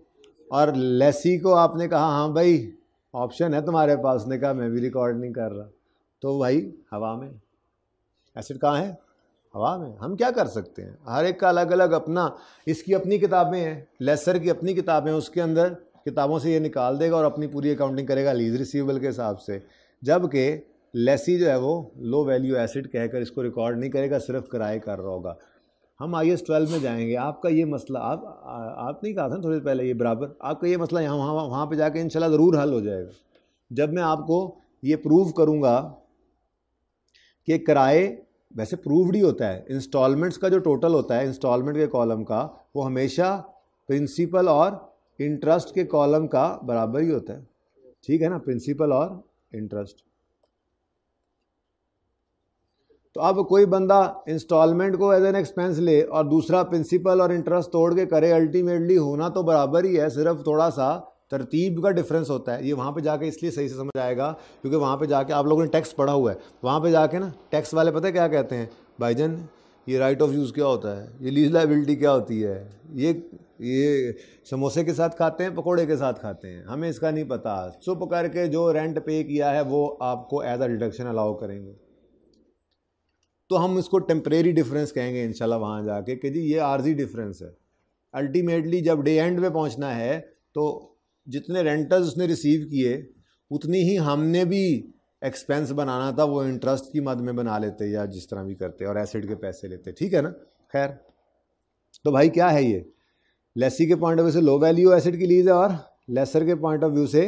और लेसी को आपने कहा हाँ भाई ऑप्शन है तुम्हारे पास उसने कहा मैं भी रिकॉर्ड नहीं कर रहा तो भाई हवा में एसिड कहाँ है हवा में हम क्या कर सकते हैं हर एक का अलग अलग अपना इसकी अपनी किताबें हैं लेसर की अपनी किताबें उसके अंदर किताबों से ये निकाल देगा और अपनी पूरी अकाउंटिंग करेगा लीज रिसीवेबल के हिसाब से जबकि लेसी जो है वो लो वैल्यू एसिड कहकर इसको रिकॉर्ड नहीं करेगा सिर्फ किराए कर रहा होगा हम आई एस ट्वेल्व में जाएंगे आपका ये मसला आप आप नहीं कहा था ना थोड़ी पहले ये बराबर आपका ये मसला यहाँ वहाँ वहाँ पर जाके इनशाला ज़रूर हल हो जाएगा जब मैं आपको ये प्रूव करूँगा कि किराए वैसे प्रूवड ही होता है इंस्टॉलमेंट्स का जो टोटल होता है इंस्टॉलमेंट के कॉलम का वो हमेशा प्रिंसिपल और इंटरेस्ट के कॉलम का बराबर ही होता है ठीक है ना प्रिंसिपल और इंटरेस्ट तो अब कोई बंदा इंस्टॉलमेंट को एज एन एक्सपेंस ले और दूसरा प्रिंसिपल और इंटरेस्ट तोड़ के करे अल्टीमेटली होना तो बराबर ही है सिर्फ थोड़ा सा तरतीब का डिफरेंस होता है ये वहाँ पे जाके इसलिए सही से समझ आएगा क्योंकि वहाँ पे जाके आप लोगों ने टैक्स पढ़ा हुआ है वहाँ पे जाके ना टैक्स वाले पता है क्या कहते हैं भाईजन ये राइट ऑफ यूज़ क्या होता है ये लीज लाइबिलिटी क्या होती है ये ये समोसे के साथ खाते हैं पकोड़े के साथ खाते हैं हमें इसका नहीं पता चुप करके जो रेंट पे किया है वो आपको एज अ डिडक्शन अलाउ करेंगे तो हम इसको टेम्परेरी डिफरेंस कहेंगे इंशाल्लाह वहाँ जाके कि जी ये आरजी डिफरेंस है अल्टीमेटली जब डे एंड पे पहुँचना है तो जितने रेंटर्स उसने रिसीव किए उतनी ही हमने भी एक्सपेंस बनाना था वो इंटरेस्ट की मद में बना लेते या जिस तरह भी करते और एसिड के पैसे लेते ठीक है ना खैर तो भाई क्या है ये लेसी के पॉइंट ऑफ व्यू से लो वैल्यू एसिड की लीज है और लेसर के पॉइंट ऑफ व्यू से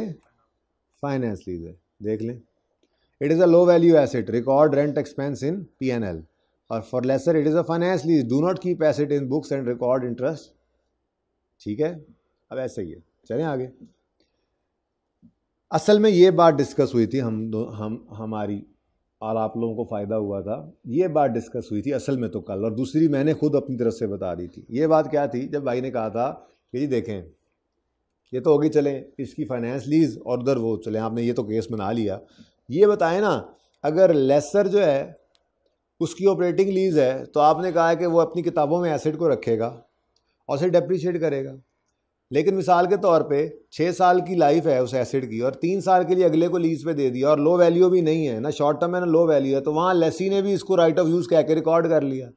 फाइनेंस लीज है देख लें a low value asset record rent expense in P N L और for lessor it is a finance lease do not keep asset in books and record interest ठीक है अब ऐसा ही है चलें आगे असल में ये बात डिस्कस हुई थी हम दो हम हमारी और आप लोगों को फ़ायदा हुआ था ये बात डिस्कस हुई थी असल में तो कल और दूसरी मैंने खुद अपनी तरफ से बता दी थी ये बात क्या थी जब भाई ने कहा था कि जी देखें ये तो होगी चले इसकी फाइनेंस लीज और उधर वो चले आपने ये तो केस बना लिया ये बताएं ना अगर लेसर जो है उसकी ऑपरेटिंग लीज है तो आपने कहा है कि वो अपनी किताबों में एसेट को रखेगा और उसे डेप्रीशिएट करेगा लेकिन मिसाल के तौर पे छः साल की लाइफ है उस एसिड की और तीन साल के लिए अगले को लीज पे दे दिया और लो वैल्यू भी नहीं है ना शॉर्ट टर्म है ना लो वैल्यू है तो वहाँ लेसी ने भी इसको राइट ऑफ यूज़ कह के रिकॉर्ड कर लिया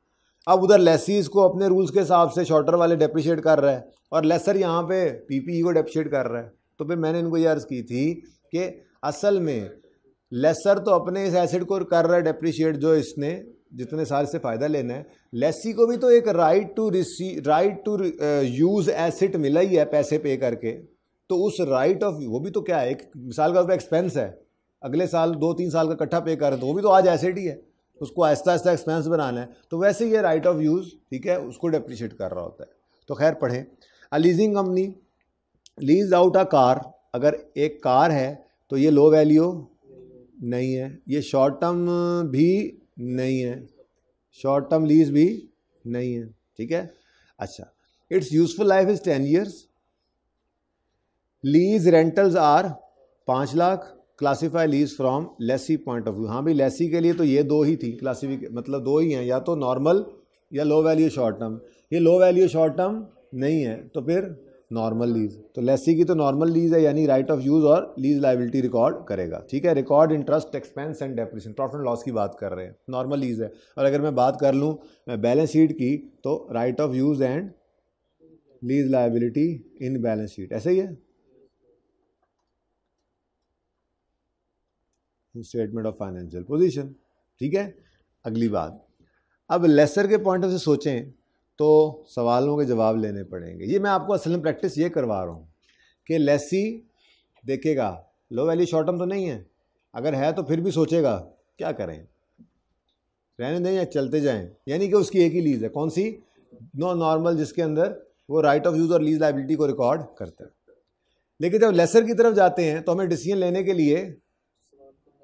अब उधर लेसी इसको अपने रूल्स के हिसाब से शॉर्टर वाले डेप्रिशिएट कर रहा है और लेसर यहाँ पे पीपीई e को डेप्रिशिएट कर रहा है तो फिर मैंने इनको ये अर्ज़ की थी कि असल में लेसर तो अपने इस एसिड को कर रहा है डेप्रिशिएट जो इसने जितने साल से फ़ायदा लेना है लेसी को भी तो एक राइट टू रिसी राइट टू यूज़ एसिड मिला ही है पैसे पे करके तो उस राइट ऑफ वो भी तो क्या है एक मिसाल का एक्सपेंस है अगले साल दो तीन साल का इकट्ठा पे कर रहे तो वो भी तो आज एसिड ही है उसको आहिस्ता आहिस्ता एक्सपेंस बनाना है तो वैसे ये राइट ऑफ यूज़ ठीक है उसको डेप्रीशिएट कर रहा होता है तो खैर पढ़ें a leasing company lease out a car अगर एक कार है तो ये लो वैल्यू नहीं है ये शॉर्ट टर्म भी नहीं है शॉर्ट टर्म लीज भी नहीं है ठीक है अच्छा it's useful life is ten years lease rentals are पाँच lakh classify lease from lessee point of view हाँ भाई लेसी के लिए तो ये दो ही थी क्लासीफिक मतलब दो ही हैं या तो नॉर्मल या लो वैल्यू शॉर्ट टर्म ये लो वैल्यू शॉर्ट टर्म नहीं है तो फिर नॉर्मल लीज तो लेसी की तो नॉर्मल लीज है यानी राइट ऑफ यूज और लीज लाइबिलिटी रिकॉर्ड करेगा ठीक है record interest expense and depreciation profit and loss की बात कर रहे हैं नॉर्मल लीज है और अगर मैं बात कर लूँ बैलेंस शीट की तो right of use and lease liability in balance sheet ऐसे ही है स्टेटमेंट ऑफ फाइनेंशियल पोजिशन ठीक है अगली बात अब लेसर के पॉइंट ऑफ से सोचें तो सवालों के जवाब लेने पड़ेंगे ये मैं आपको असल में प्रैक्टिस ये करवा रहा हूँ कि लेसी देखेगा लो वैली शॉर्ट टर्म तो नहीं है अगर है तो फिर भी सोचेगा क्या करें रहने दें या चलते जाएं यानी कि उसकी एक ही लीज है कौन सी नो नॉर्मल जिसके अंदर वो राइट ऑफ यूज़ और लीज लाइबिलिटी को रिकॉर्ड करते हैं लेकिन जब लेसर की तरफ जाते हैं तो हमें डिसीजन लेने के लिए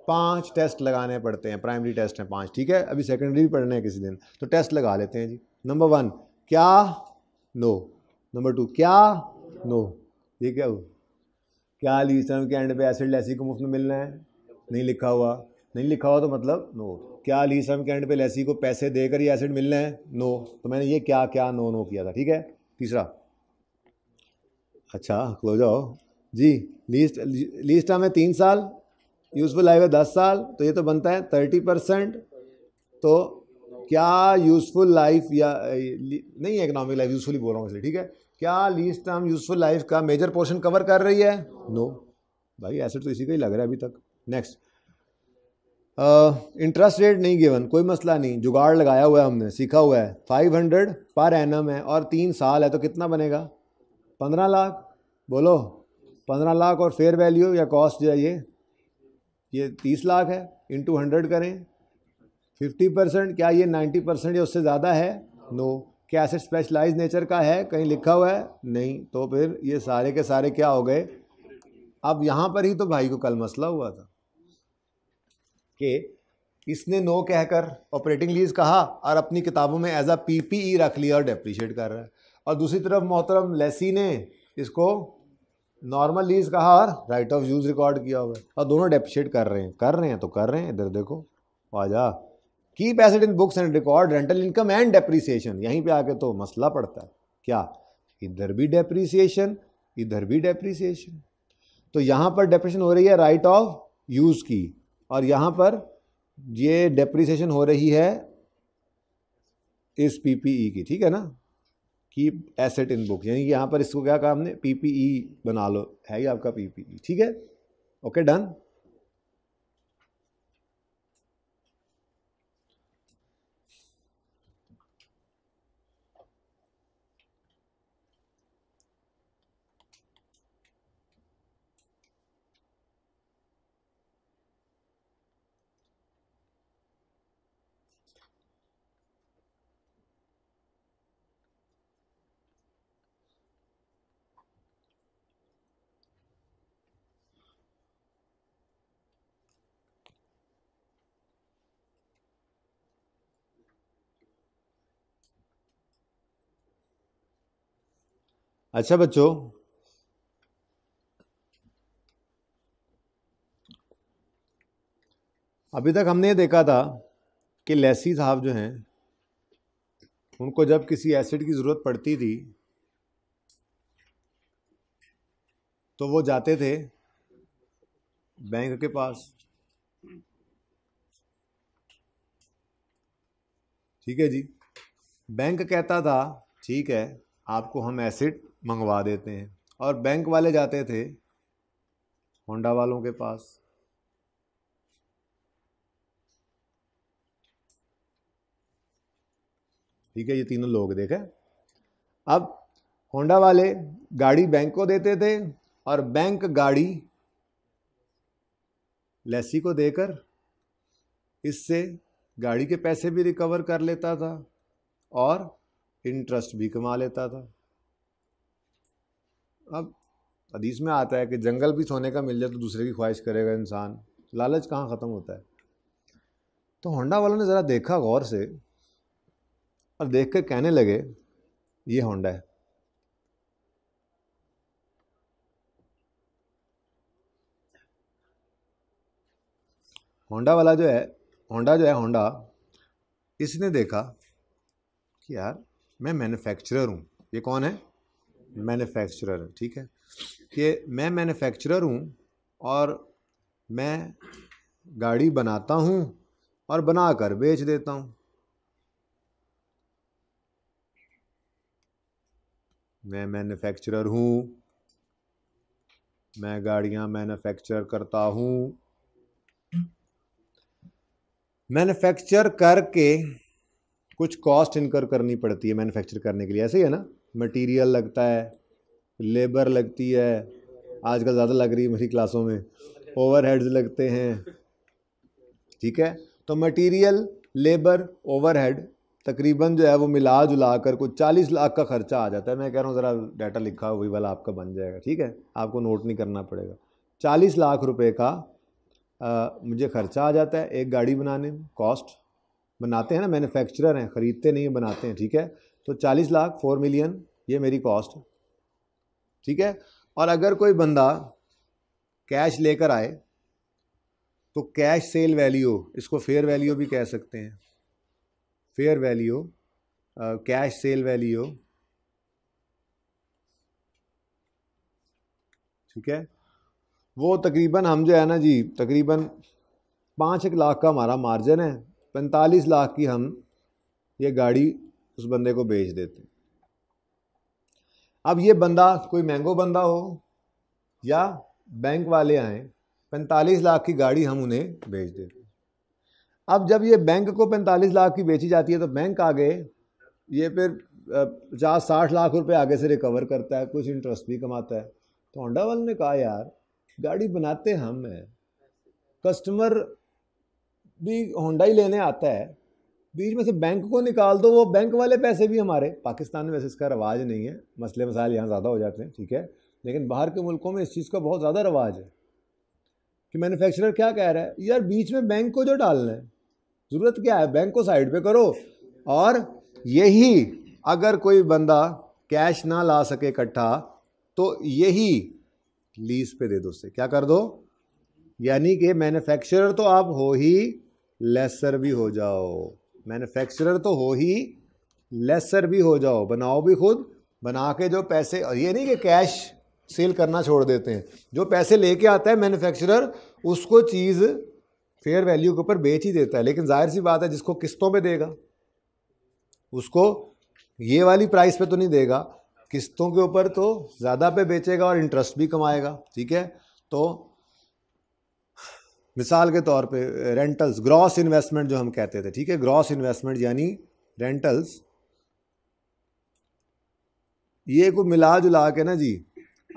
पांच टेस्ट लगाने पड़ते हैं प्राइमरी टेस्ट हैं पांच ठीक है अभी सेकेंडरी भी पढ़ने हैं किसी दिन तो टेस्ट लगा लेते हैं जी नंबर वन क्या नो नंबर टू क्या नो ये क्या हुआ क्या अली इस्लाम के एंड पे एसिड लेसी को मुफ्त में मिलना है नहीं लिखा हुआ नहीं लिखा हुआ तो मतलब नो क्या अली इस्लाम के एंड पे लेसी को पैसे देकर ये एसिड मिलना है नो तो मैंने ये क्या क्या नो नो किया था ठीक है तीसरा अच्छा क्लोज आओ जी लीस्ट लीस्ट हमें तीन साल यूजफुल लाइफ है दस साल तो ये तो बनता है थर्टी परसेंट तो क्या यूज़फुल लाइफ या नहीं इकोनॉमिक लाइफ यूज़फुली बोल रहा हूँ इसलिए ठीक है क्या लीज टर्म यूज़फुल लाइफ का मेजर पोर्शन कवर कर रही है नो no. भाई ऐसे तो इसी का ही लग रहा है अभी तक नेक्स्ट इंटरेस्ट रेट नहीं गिवन कोई मसला नहीं जुगाड़ लगाया हुआ है हमने सीखा हुआ है फाइव हंड्रेड पर एनम है और तीन साल है तो कितना बनेगा पंद्रह लाख बोलो पंद्रह लाख और फेयर वैल्यू या कॉस्ट जो है ये ये तीस लाख है इंटू हंड्रेड करें फिफ्टी परसेंट क्या ये नाइन्टी परसेंट या उससे ज़्यादा है नो क्या ऐसे स्पेशलाइज नेचर का है कहीं लिखा हुआ है नहीं तो फिर ये सारे के सारे क्या हो गए अब यहाँ पर ही तो भाई को कल मसला हुआ था कि इसने नो कहकर ऑपरेटिंग लीज कहा और अपनी किताबों में एज आ ई रख लिया और डेप्रिशिएट कर रहा है और दूसरी तरफ मोहतरम लेसी ने इसको नॉर्मल लीज कहा और राइट ऑफ यूज़ रिकॉर्ड किया हुआ है और दोनों डेप्रिशिएट कर रहे हैं कर रहे हैं तो कर रहे हैं इधर देखो आ जा keep asset in books and record rental income and depreciation यहीं पे आके तो मसला पड़ता है क्या इधर भी डेप्रीसिएशन इधर भी डेप्रीसिएशन तो यहाँ पर डेप्रेशन हो रही है राइट ऑफ यूज़ की और यहाँ पर ये डेप्रीसिएशन हो रही है इस पीपीई e की ठीक है ना कीप एसेट इन बुक यानी यहाँ पर इसको क्या कहा हमने पीपीई बना लो है ही आपका पीपीई e, ठीक है ओके डन अच्छा बच्चों अभी तक हमने ये देखा था कि लेसी साहब जो हैं उनको जब किसी एसिड की ज़रूरत पड़ती थी तो वो जाते थे बैंक के पास ठीक है जी बैंक कहता था ठीक है आपको हम एसिड मंगवा देते हैं और बैंक वाले जाते थे होंडा वालों के पास ठीक है ये तीनों लोग देखे अब होंडा वाले गाड़ी बैंक को देते थे और बैंक गाड़ी लेसी को देकर इससे गाड़ी के पैसे भी रिकवर कर लेता था और इंटरेस्ट भी कमा लेता था अब हदीस में आता है कि जंगल भी सोने का मिल जाए तो दूसरे की ख्वाहिश करेगा इंसान लालच कहाँ ख़त्म होता है तो होंडा वालों ने ज़रा देखा गौर से और देख कर कहने लगे ये होंडा है होंडा वाला जो है होंडा जो है होंडा इसने देखा कि यार मैं मैन्युफैक्चरर हूँ ये कौन है मैन्युफैक्चरर ठीक है कि मैं मैन्युफैक्चरर हूँ और मैं गाड़ी बनाता हूँ और बना कर बेच देता हूँ मैं मैन्युफैक्चरर हूँ मैं गाड़ियाँ मैन्युफैक्चर करता हूँ मैन्युफैक्चर करके कुछ कॉस्ट इनकर करनी पड़ती है मैन्युफैक्चर करने के लिए ऐसे ही है ना मटेरियल लगता है लेबर लगती है आजकल ज़्यादा लग रही है मेरी क्लासों में ओवरहेड्स लगते हैं ठीक है तो मटेरियल लेबर ओवरहेड तकरीबन जो है वो मिला जुला कर कुछ चालीस लाख का खर्चा आ जाता है मैं कह रहा हूँ ज़रा डाटा लिखा वही वाला आपका बन जाएगा ठीक है आपको नोट नहीं करना पड़ेगा चालीस लाख रुपए का आ, मुझे खर्चा आ जाता है एक गाड़ी बनाने में कॉस्ट बनाते हैं ना मैन्युफैक्चरर हैं ख़रीदते नहीं बनाते हैं ठीक है तो चालीस लाख फोर मिलियन ये मेरी कॉस्ट ठीक है और अगर कोई बंदा कैश लेकर आए तो कैश सेल वैल्यू इसको फेयर वैल्यू भी कह सकते हैं fair value cash sale value ठीक है वो तकरीबन हम जो है ना जी तकरीबन पाँच एक लाख का हमारा मार्जिन है पैंतालीस लाख की हम ये गाड़ी उस बंदे को भेज देते अब ये बंदा कोई महंगो बंदा हो या बैंक वाले आए पैंतालीस लाख की गाड़ी हम उन्हें बेच देते अब जब ये बैंक को पैंतालीस लाख की बेची जाती है तो बैंक आगे ये फिर पचास साठ लाख रुपए आगे से रिकवर करता है कुछ इंटरेस्ट भी कमाता है तो होंडा वाले ने कहा यार गाड़ी बनाते हम हैं कस्टमर भी होंडा ही लेने आता है बीच में से बैंक को निकाल दो वो बैंक वाले पैसे भी हमारे पाकिस्तान में वैसे इसका रवाज नहीं है मसले मसाइल यहाँ ज़्यादा हो जाते हैं ठीक है लेकिन बाहर के मुल्कों में इस चीज़ का बहुत ज़्यादा रवाज है कि मैन्युफैक्चरर क्या कह रहा है यार बीच में बैंक को जो डालना है ज़रूरत क्या है बैंक को साइड पर करो और यही अगर कोई बंदा कैश ना ला सके इकट्ठा तो यही लीज पे दे दो उससे क्या कर दो यानी कि मैन्युफैक्चरर तो आप हो ही लेसर भी हो जाओ मैन्युफैक्चरर तो हो ही लेसर भी हो जाओ बनाओ भी खुद बना के जो पैसे और ये नहीं कि कैश सेल करना छोड़ देते हैं जो पैसे लेके आता है मैन्युफैक्चरर उसको चीज़ फेयर वैल्यू के ऊपर बेच ही देता है लेकिन जाहिर सी बात है जिसको किस्तों पर देगा उसको ये वाली प्राइस पे तो नहीं देगा किस्तों के ऊपर तो ज़्यादा पे बेचेगा और इंटरेस्ट भी कमाएगा ठीक है तो मिसाल के तौर पे रेंटल्स ग्रॉस इन्वेस्टमेंट जो हम कहते थे ठीक है ग्रॉस इन्वेस्टमेंट यानी रेंटल्स ये को मिला जुला के ना जी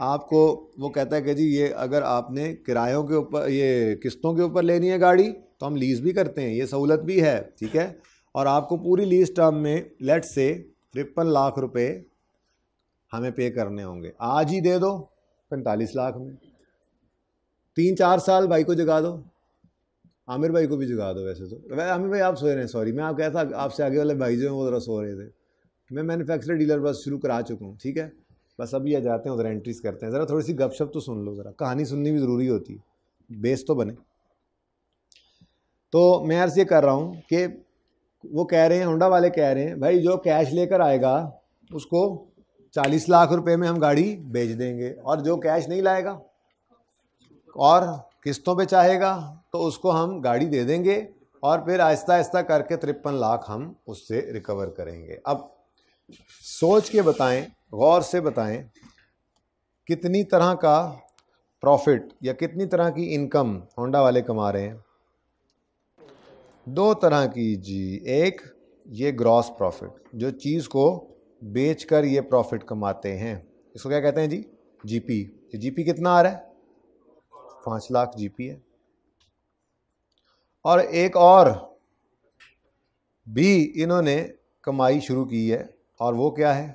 आपको वो कहता है कि जी ये अगर आपने किरायों के ऊपर ये किस्तों के ऊपर लेनी है गाड़ी तो हम लीज़ भी करते हैं ये सहूलत भी है ठीक है और आपको पूरी लीज टर्म में लेट से तिरपन लाख रुपए हमें पे करने होंगे आज ही दे दो पैंतालीस लाख में तीन चार साल भाई को जगा दो आमिर भाई को भी जगा दो वैसे तो वैसे आमिर भाई आप सो रहे हैं सॉरी मैं आप कहता आपसे आगे वाले भाई जो हैं वो ज़रा सो रहे थे मैं मैनुफैक्चर डीलर बस शुरू करा चुका हूँ ठीक है बस अभी आ जाते हैं उधर एंट्रीज करते हैं ज़रा थोड़ी सी गपशप तो सुन लो ज़रा कहानी सुननी भी ज़रूरी होती है बेस तो बने तो मैं अर्ज़ ये कर रहा हूँ कि वो कह रहे हैं होंडा वाले कह रहे हैं भाई जो कैश लेकर आएगा उसको चालीस लाख रुपए में हम गाड़ी बेच देंगे और जो कैश नहीं लाएगा और किस्तों पे चाहेगा तो उसको हम गाड़ी दे देंगे और फिर आहिस्ता आहिस्ता करके तिरपन लाख हम उससे रिकवर करेंगे अब सोच के बताएं गौर से बताएं कितनी तरह का प्रॉफिट या कितनी तरह की इनकम होंडा वाले कमा रहे हैं दो तरह की जी एक ये ग्रॉस प्रॉफिट जो चीज़ को बेचकर ये प्रॉफिट कमाते हैं इसको क्या कहते हैं जी जीपी जीपी कितना आ रहा है पाँच लाख जीपी है और एक और भी इन्होंने कमाई शुरू की है और वो क्या है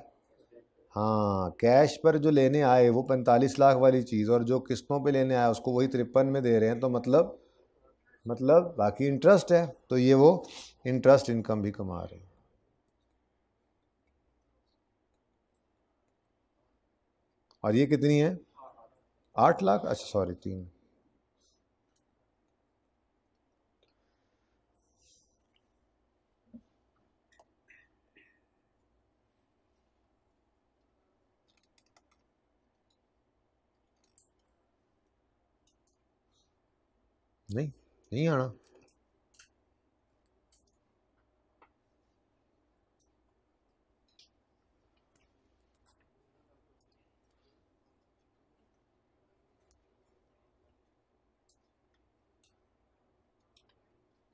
हाँ कैश पर जो लेने आए वो पैंतालीस लाख वाली चीज़ और जो किस्तों पे लेने आया उसको वही तिरपन में दे रहे हैं तो मतलब मतलब बाकी इंटरेस्ट है तो ये वो इंटरेस्ट इनकम भी कमा रहे हैं और ये कितनी है आठ लाख अच्छा सॉरी तीन नहीं नहीं आना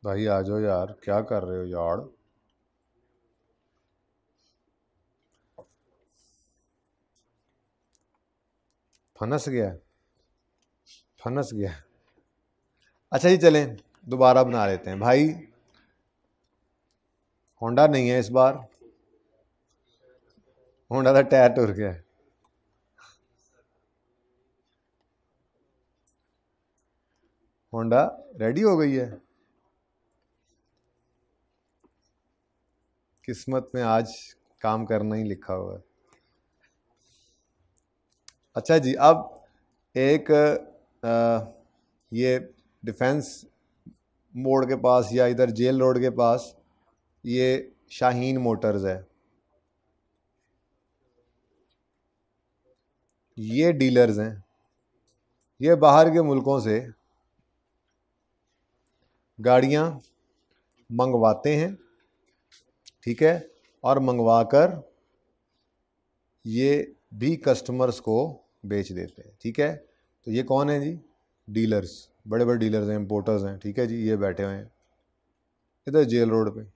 भाई आ जाओ यार क्या कर रहे हो यार फनस गया फनस गया अच्छा जी चलें दोबारा बना लेते हैं भाई होंडा नहीं है इस बार होंडा का टायर टूट गया होंडा रेडी हो गई है किस्मत में आज काम करना ही लिखा हुआ है अच्छा जी अब एक आ, ये डिफेंस मोड़ के पास या इधर जेल रोड के पास ये शाहीन मोटर्स है ये डीलर्स हैं ये बाहर के मुल्कों से गाड़ियाँ मंगवाते हैं ठीक है और मंगवा कर ये भी कस्टमर्स को बेच देते हैं ठीक है तो ये कौन है जी डीलर्स बड़े बड़े डीलर्स हैं इम्पोर्टर्स हैं ठीक है जी ये बैठे हुए हैं इधर जेल रोड पे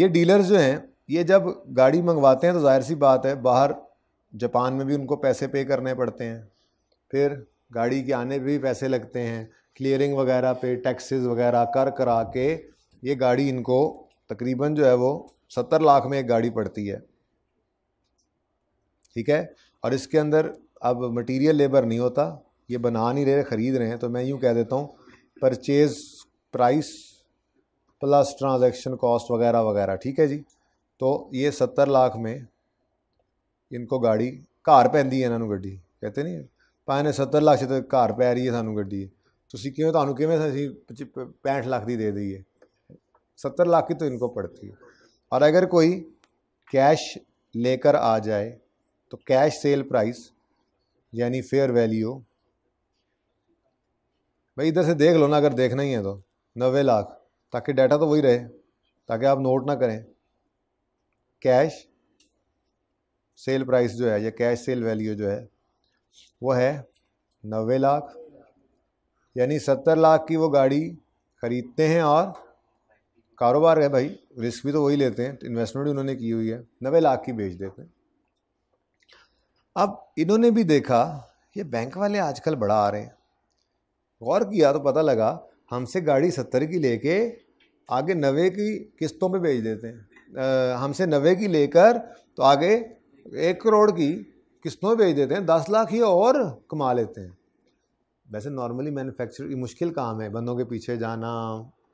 ये डीलर्स जो हैं ये जब गाड़ी मंगवाते हैं तो जाहिर सी बात है बाहर जापान में भी उनको पैसे पे करने पड़ते हैं फिर गाड़ी के आने पर भी पैसे लगते हैं क्लियरिंग वगैरह पे टैक्सेस वगैरह कर करा के ये गाड़ी इनको तकरीबन जो है वो सत्तर लाख में एक गाड़ी पड़ती है ठीक है और इसके अंदर अब मटेरियल लेबर नहीं होता ये बना नहीं रहे ख़रीद रहे हैं तो मैं यूँ कह देता हूँ purchase price plus transaction cost वगैरह वगैरह ठीक है जी तो ये सत्तर लाख में इनको गाड़ी घर ਪੈਂਦੀ ਹੈ ਇਹਨਾਂ ਨੂੰ ਗੱਡੀ ਕਹਤੇ ਨਹੀਂ ਪਾਣੇ 70 ਲੱਖ ਤੇ ਘਰ ਪੈ ਰਹੀ ਹੈ ਸਾਨੂੰ ਗੱਡੀ ਤੁਸੀਂ ਕਿਉਂ ਤੁਹਾਨੂੰ ਕਿਵੇਂ ਅਸੀਂ 65 ਲੱਖ ਦੀ लाख तो की तो इनको पड़ती है और अगर कोई कैश लेकर आ जाए तो कैश सेल प्राइस यानी फेयर वैल्यू भाई इधर से देख लो ना अगर देखना ही है तो नबे लाख ताकि डाटा तो वही रहे ताकि आप नोट ना करें कैश सेल प्राइस जो है या कैश सेल वैल्यू जो है वो है नबे लाख यानी सत्तर लाख की वो गाड़ी ख़रीदते हैं और कारोबार है भाई रिस्क भी तो वही लेते हैं तो इन्वेस्टमेंट भी उन्होंने की हुई है नबे लाख की बेच देते हैं अब इन्होंने भी देखा ये बैंक वाले आजकल बड़ा आ रहे हैं गौर किया तो पता लगा हमसे गाड़ी सत्तर की लेके आगे नवे की किस्तों पे भेज देते हैं हमसे नवे की लेकर तो आगे एक करोड़ की किस्तों में भेज देते हैं दस लाख ही और कमा लेते हैं वैसे नॉर्मली मैन्युफैक्चर मुश्किल काम है बंदों के पीछे जाना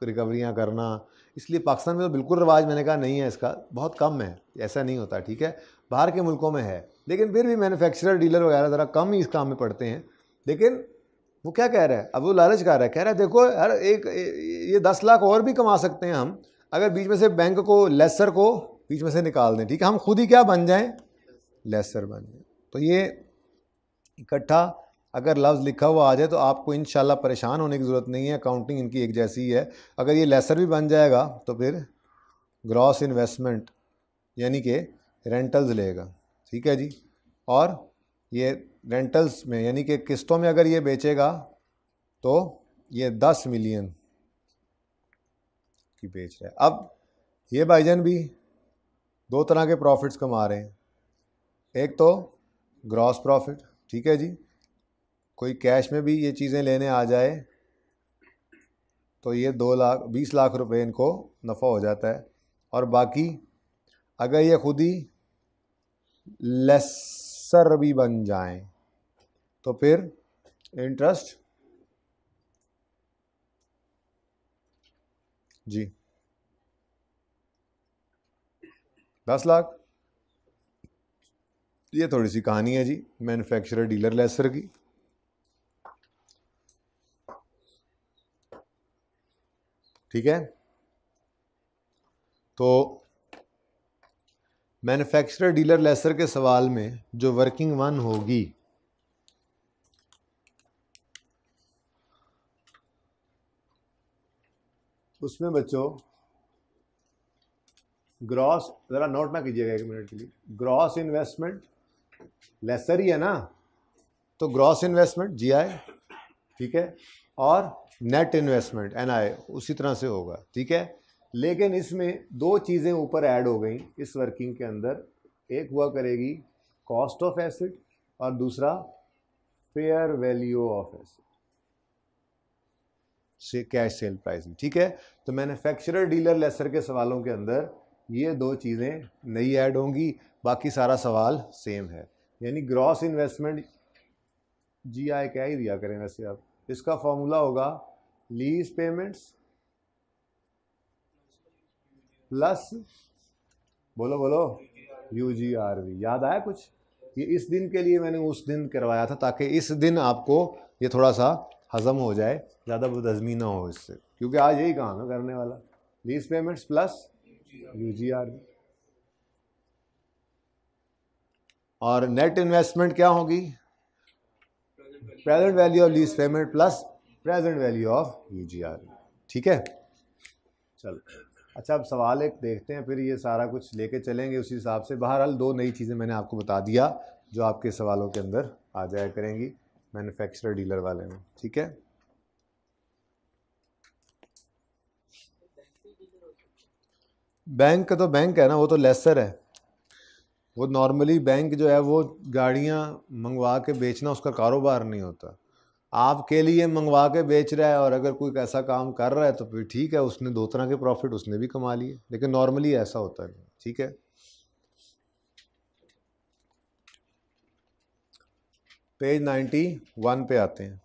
रिकवरियाँ करना इसलिए पाकिस्तान में तो बिल्कुल रवाज मैंने कहा नहीं है इसका बहुत कम है ऐसा नहीं होता ठीक है बाहर के मुल्कों में है लेकिन फिर भी मैन्युफैक्चरर डीलर वगैरह ज़रा कम ही इस काम में पड़ते हैं लेकिन वो क्या कह रहा है अब वो लालच कर रहा है कह रहा है देखो हर एक ये दस लाख और भी कमा सकते हैं हम अगर बीच में से बैंक को लेसर को बीच में से निकाल दें ठीक है हम खुद ही क्या बन जाएं लेसर बन जाए तो ये इकट्ठा अगर लफ्ज़ लिखा हुआ आ जाए तो आपको इन परेशान होने की ज़रूरत नहीं है अकाउंटिंग इनकी एक जैसी है अगर ये लेसर भी बन जाएगा तो फिर ग्रॉस इन्वेस्टमेंट यानी कि रेंटल्स लेगा ठीक है जी और ये रेंटल्स में यानी कि किस्तों में अगर ये बेचेगा तो ये दस मिलियन की बेच रहा है अब ये भाईजन भी दो तरह के प्रॉफिट्स कमा रहे हैं एक तो ग्रॉस प्रॉफिट ठीक है जी कोई कैश में भी ये चीज़ें लेने आ जाए तो ये दो लाख बीस लाख रुपए इनको नफ़ा हो जाता है और बाकी अगर ये खुद ही लेसर भी बन जाएं तो फिर इंटरेस्ट जी दस लाख ये थोड़ी सी कहानी है जी मैन्युफैक्चरर डीलर लेसर की ठीक है तो मैन्युफैक्चरर डीलर लेसर के सवाल में जो वर्किंग वन होगी उसमें बच्चों ग्रॉस ज़रा नोट ना कीजिएगा एक मिनट के लिए ग्रॉस इन्वेस्टमेंट लेसर ही है ना तो ग्रॉस इन्वेस्टमेंट जी आई ठीक है और नेट इन्वेस्टमेंट एन आई उसी तरह से होगा ठीक है लेकिन इसमें दो चीज़ें ऊपर ऐड हो गई इस वर्किंग के अंदर एक हुआ करेगी कॉस्ट ऑफ एसिड और दूसरा फेयर वैल्यू ऑफ एसिड से कैश सेल प्राइस में ठीक है तो मैन्युफैक्चरर डीलर लेसर के सवालों के अंदर ये दो चीज़ें नई ऐड होंगी बाकी सारा सवाल सेम है यानी ग्रॉस इन्वेस्टमेंट जी आई क्या ही दिया करें वैसे आप इसका फॉर्मूला होगा लीज पेमेंट्स प्लस बोलो बोलो यू जी आर वी याद आया कुछ ये इस दिन के लिए मैंने उस दिन करवाया था ताकि इस दिन आपको ये थोड़ा सा हज़म हो जाए ज़्यादा बदहजमी ना हो इससे क्योंकि आज यही काम है करने वाला lease payments plus U G R और नेट इन्वेस्टमेंट क्या होगी present value of lease payment plus present value of U G R ठीक है चलो अच्छा अब सवाल एक देखते हैं फिर ये सारा कुछ लेके चलेंगे उसी हिसाब से बहरहाल दो नई चीज़ें मैंने आपको बता दिया जो आपके सवालों के अंदर आ जाया करेंगी मैन्युफैक्चरर डीलर वाले में ठीक है बैंक का तो बैंक है ना वो तो लेसर है वो नॉर्मली बैंक जो है वो गाड़ियाँ मंगवा के बेचना उसका कारोबार नहीं होता आपके लिए मंगवा के बेच रहा है और अगर कोई ऐसा काम कर रहा है तो फिर ठीक है उसने दो तरह के प्रॉफिट उसने भी कमा लिए लेकिन नॉर्मली ऐसा होता नहीं ठीक है पेज नाइन्टी वन पे आते हैं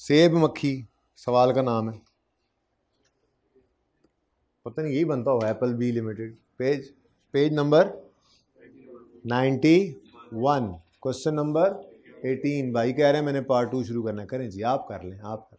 सेब मक्खी सवाल का नाम है पता नहीं यही बनता हो Apple B limited page page number ninety one question number eighteen भाई कह रहे हैं मैंने पार्ट टू शुरू करना करें जी आप कर लें आप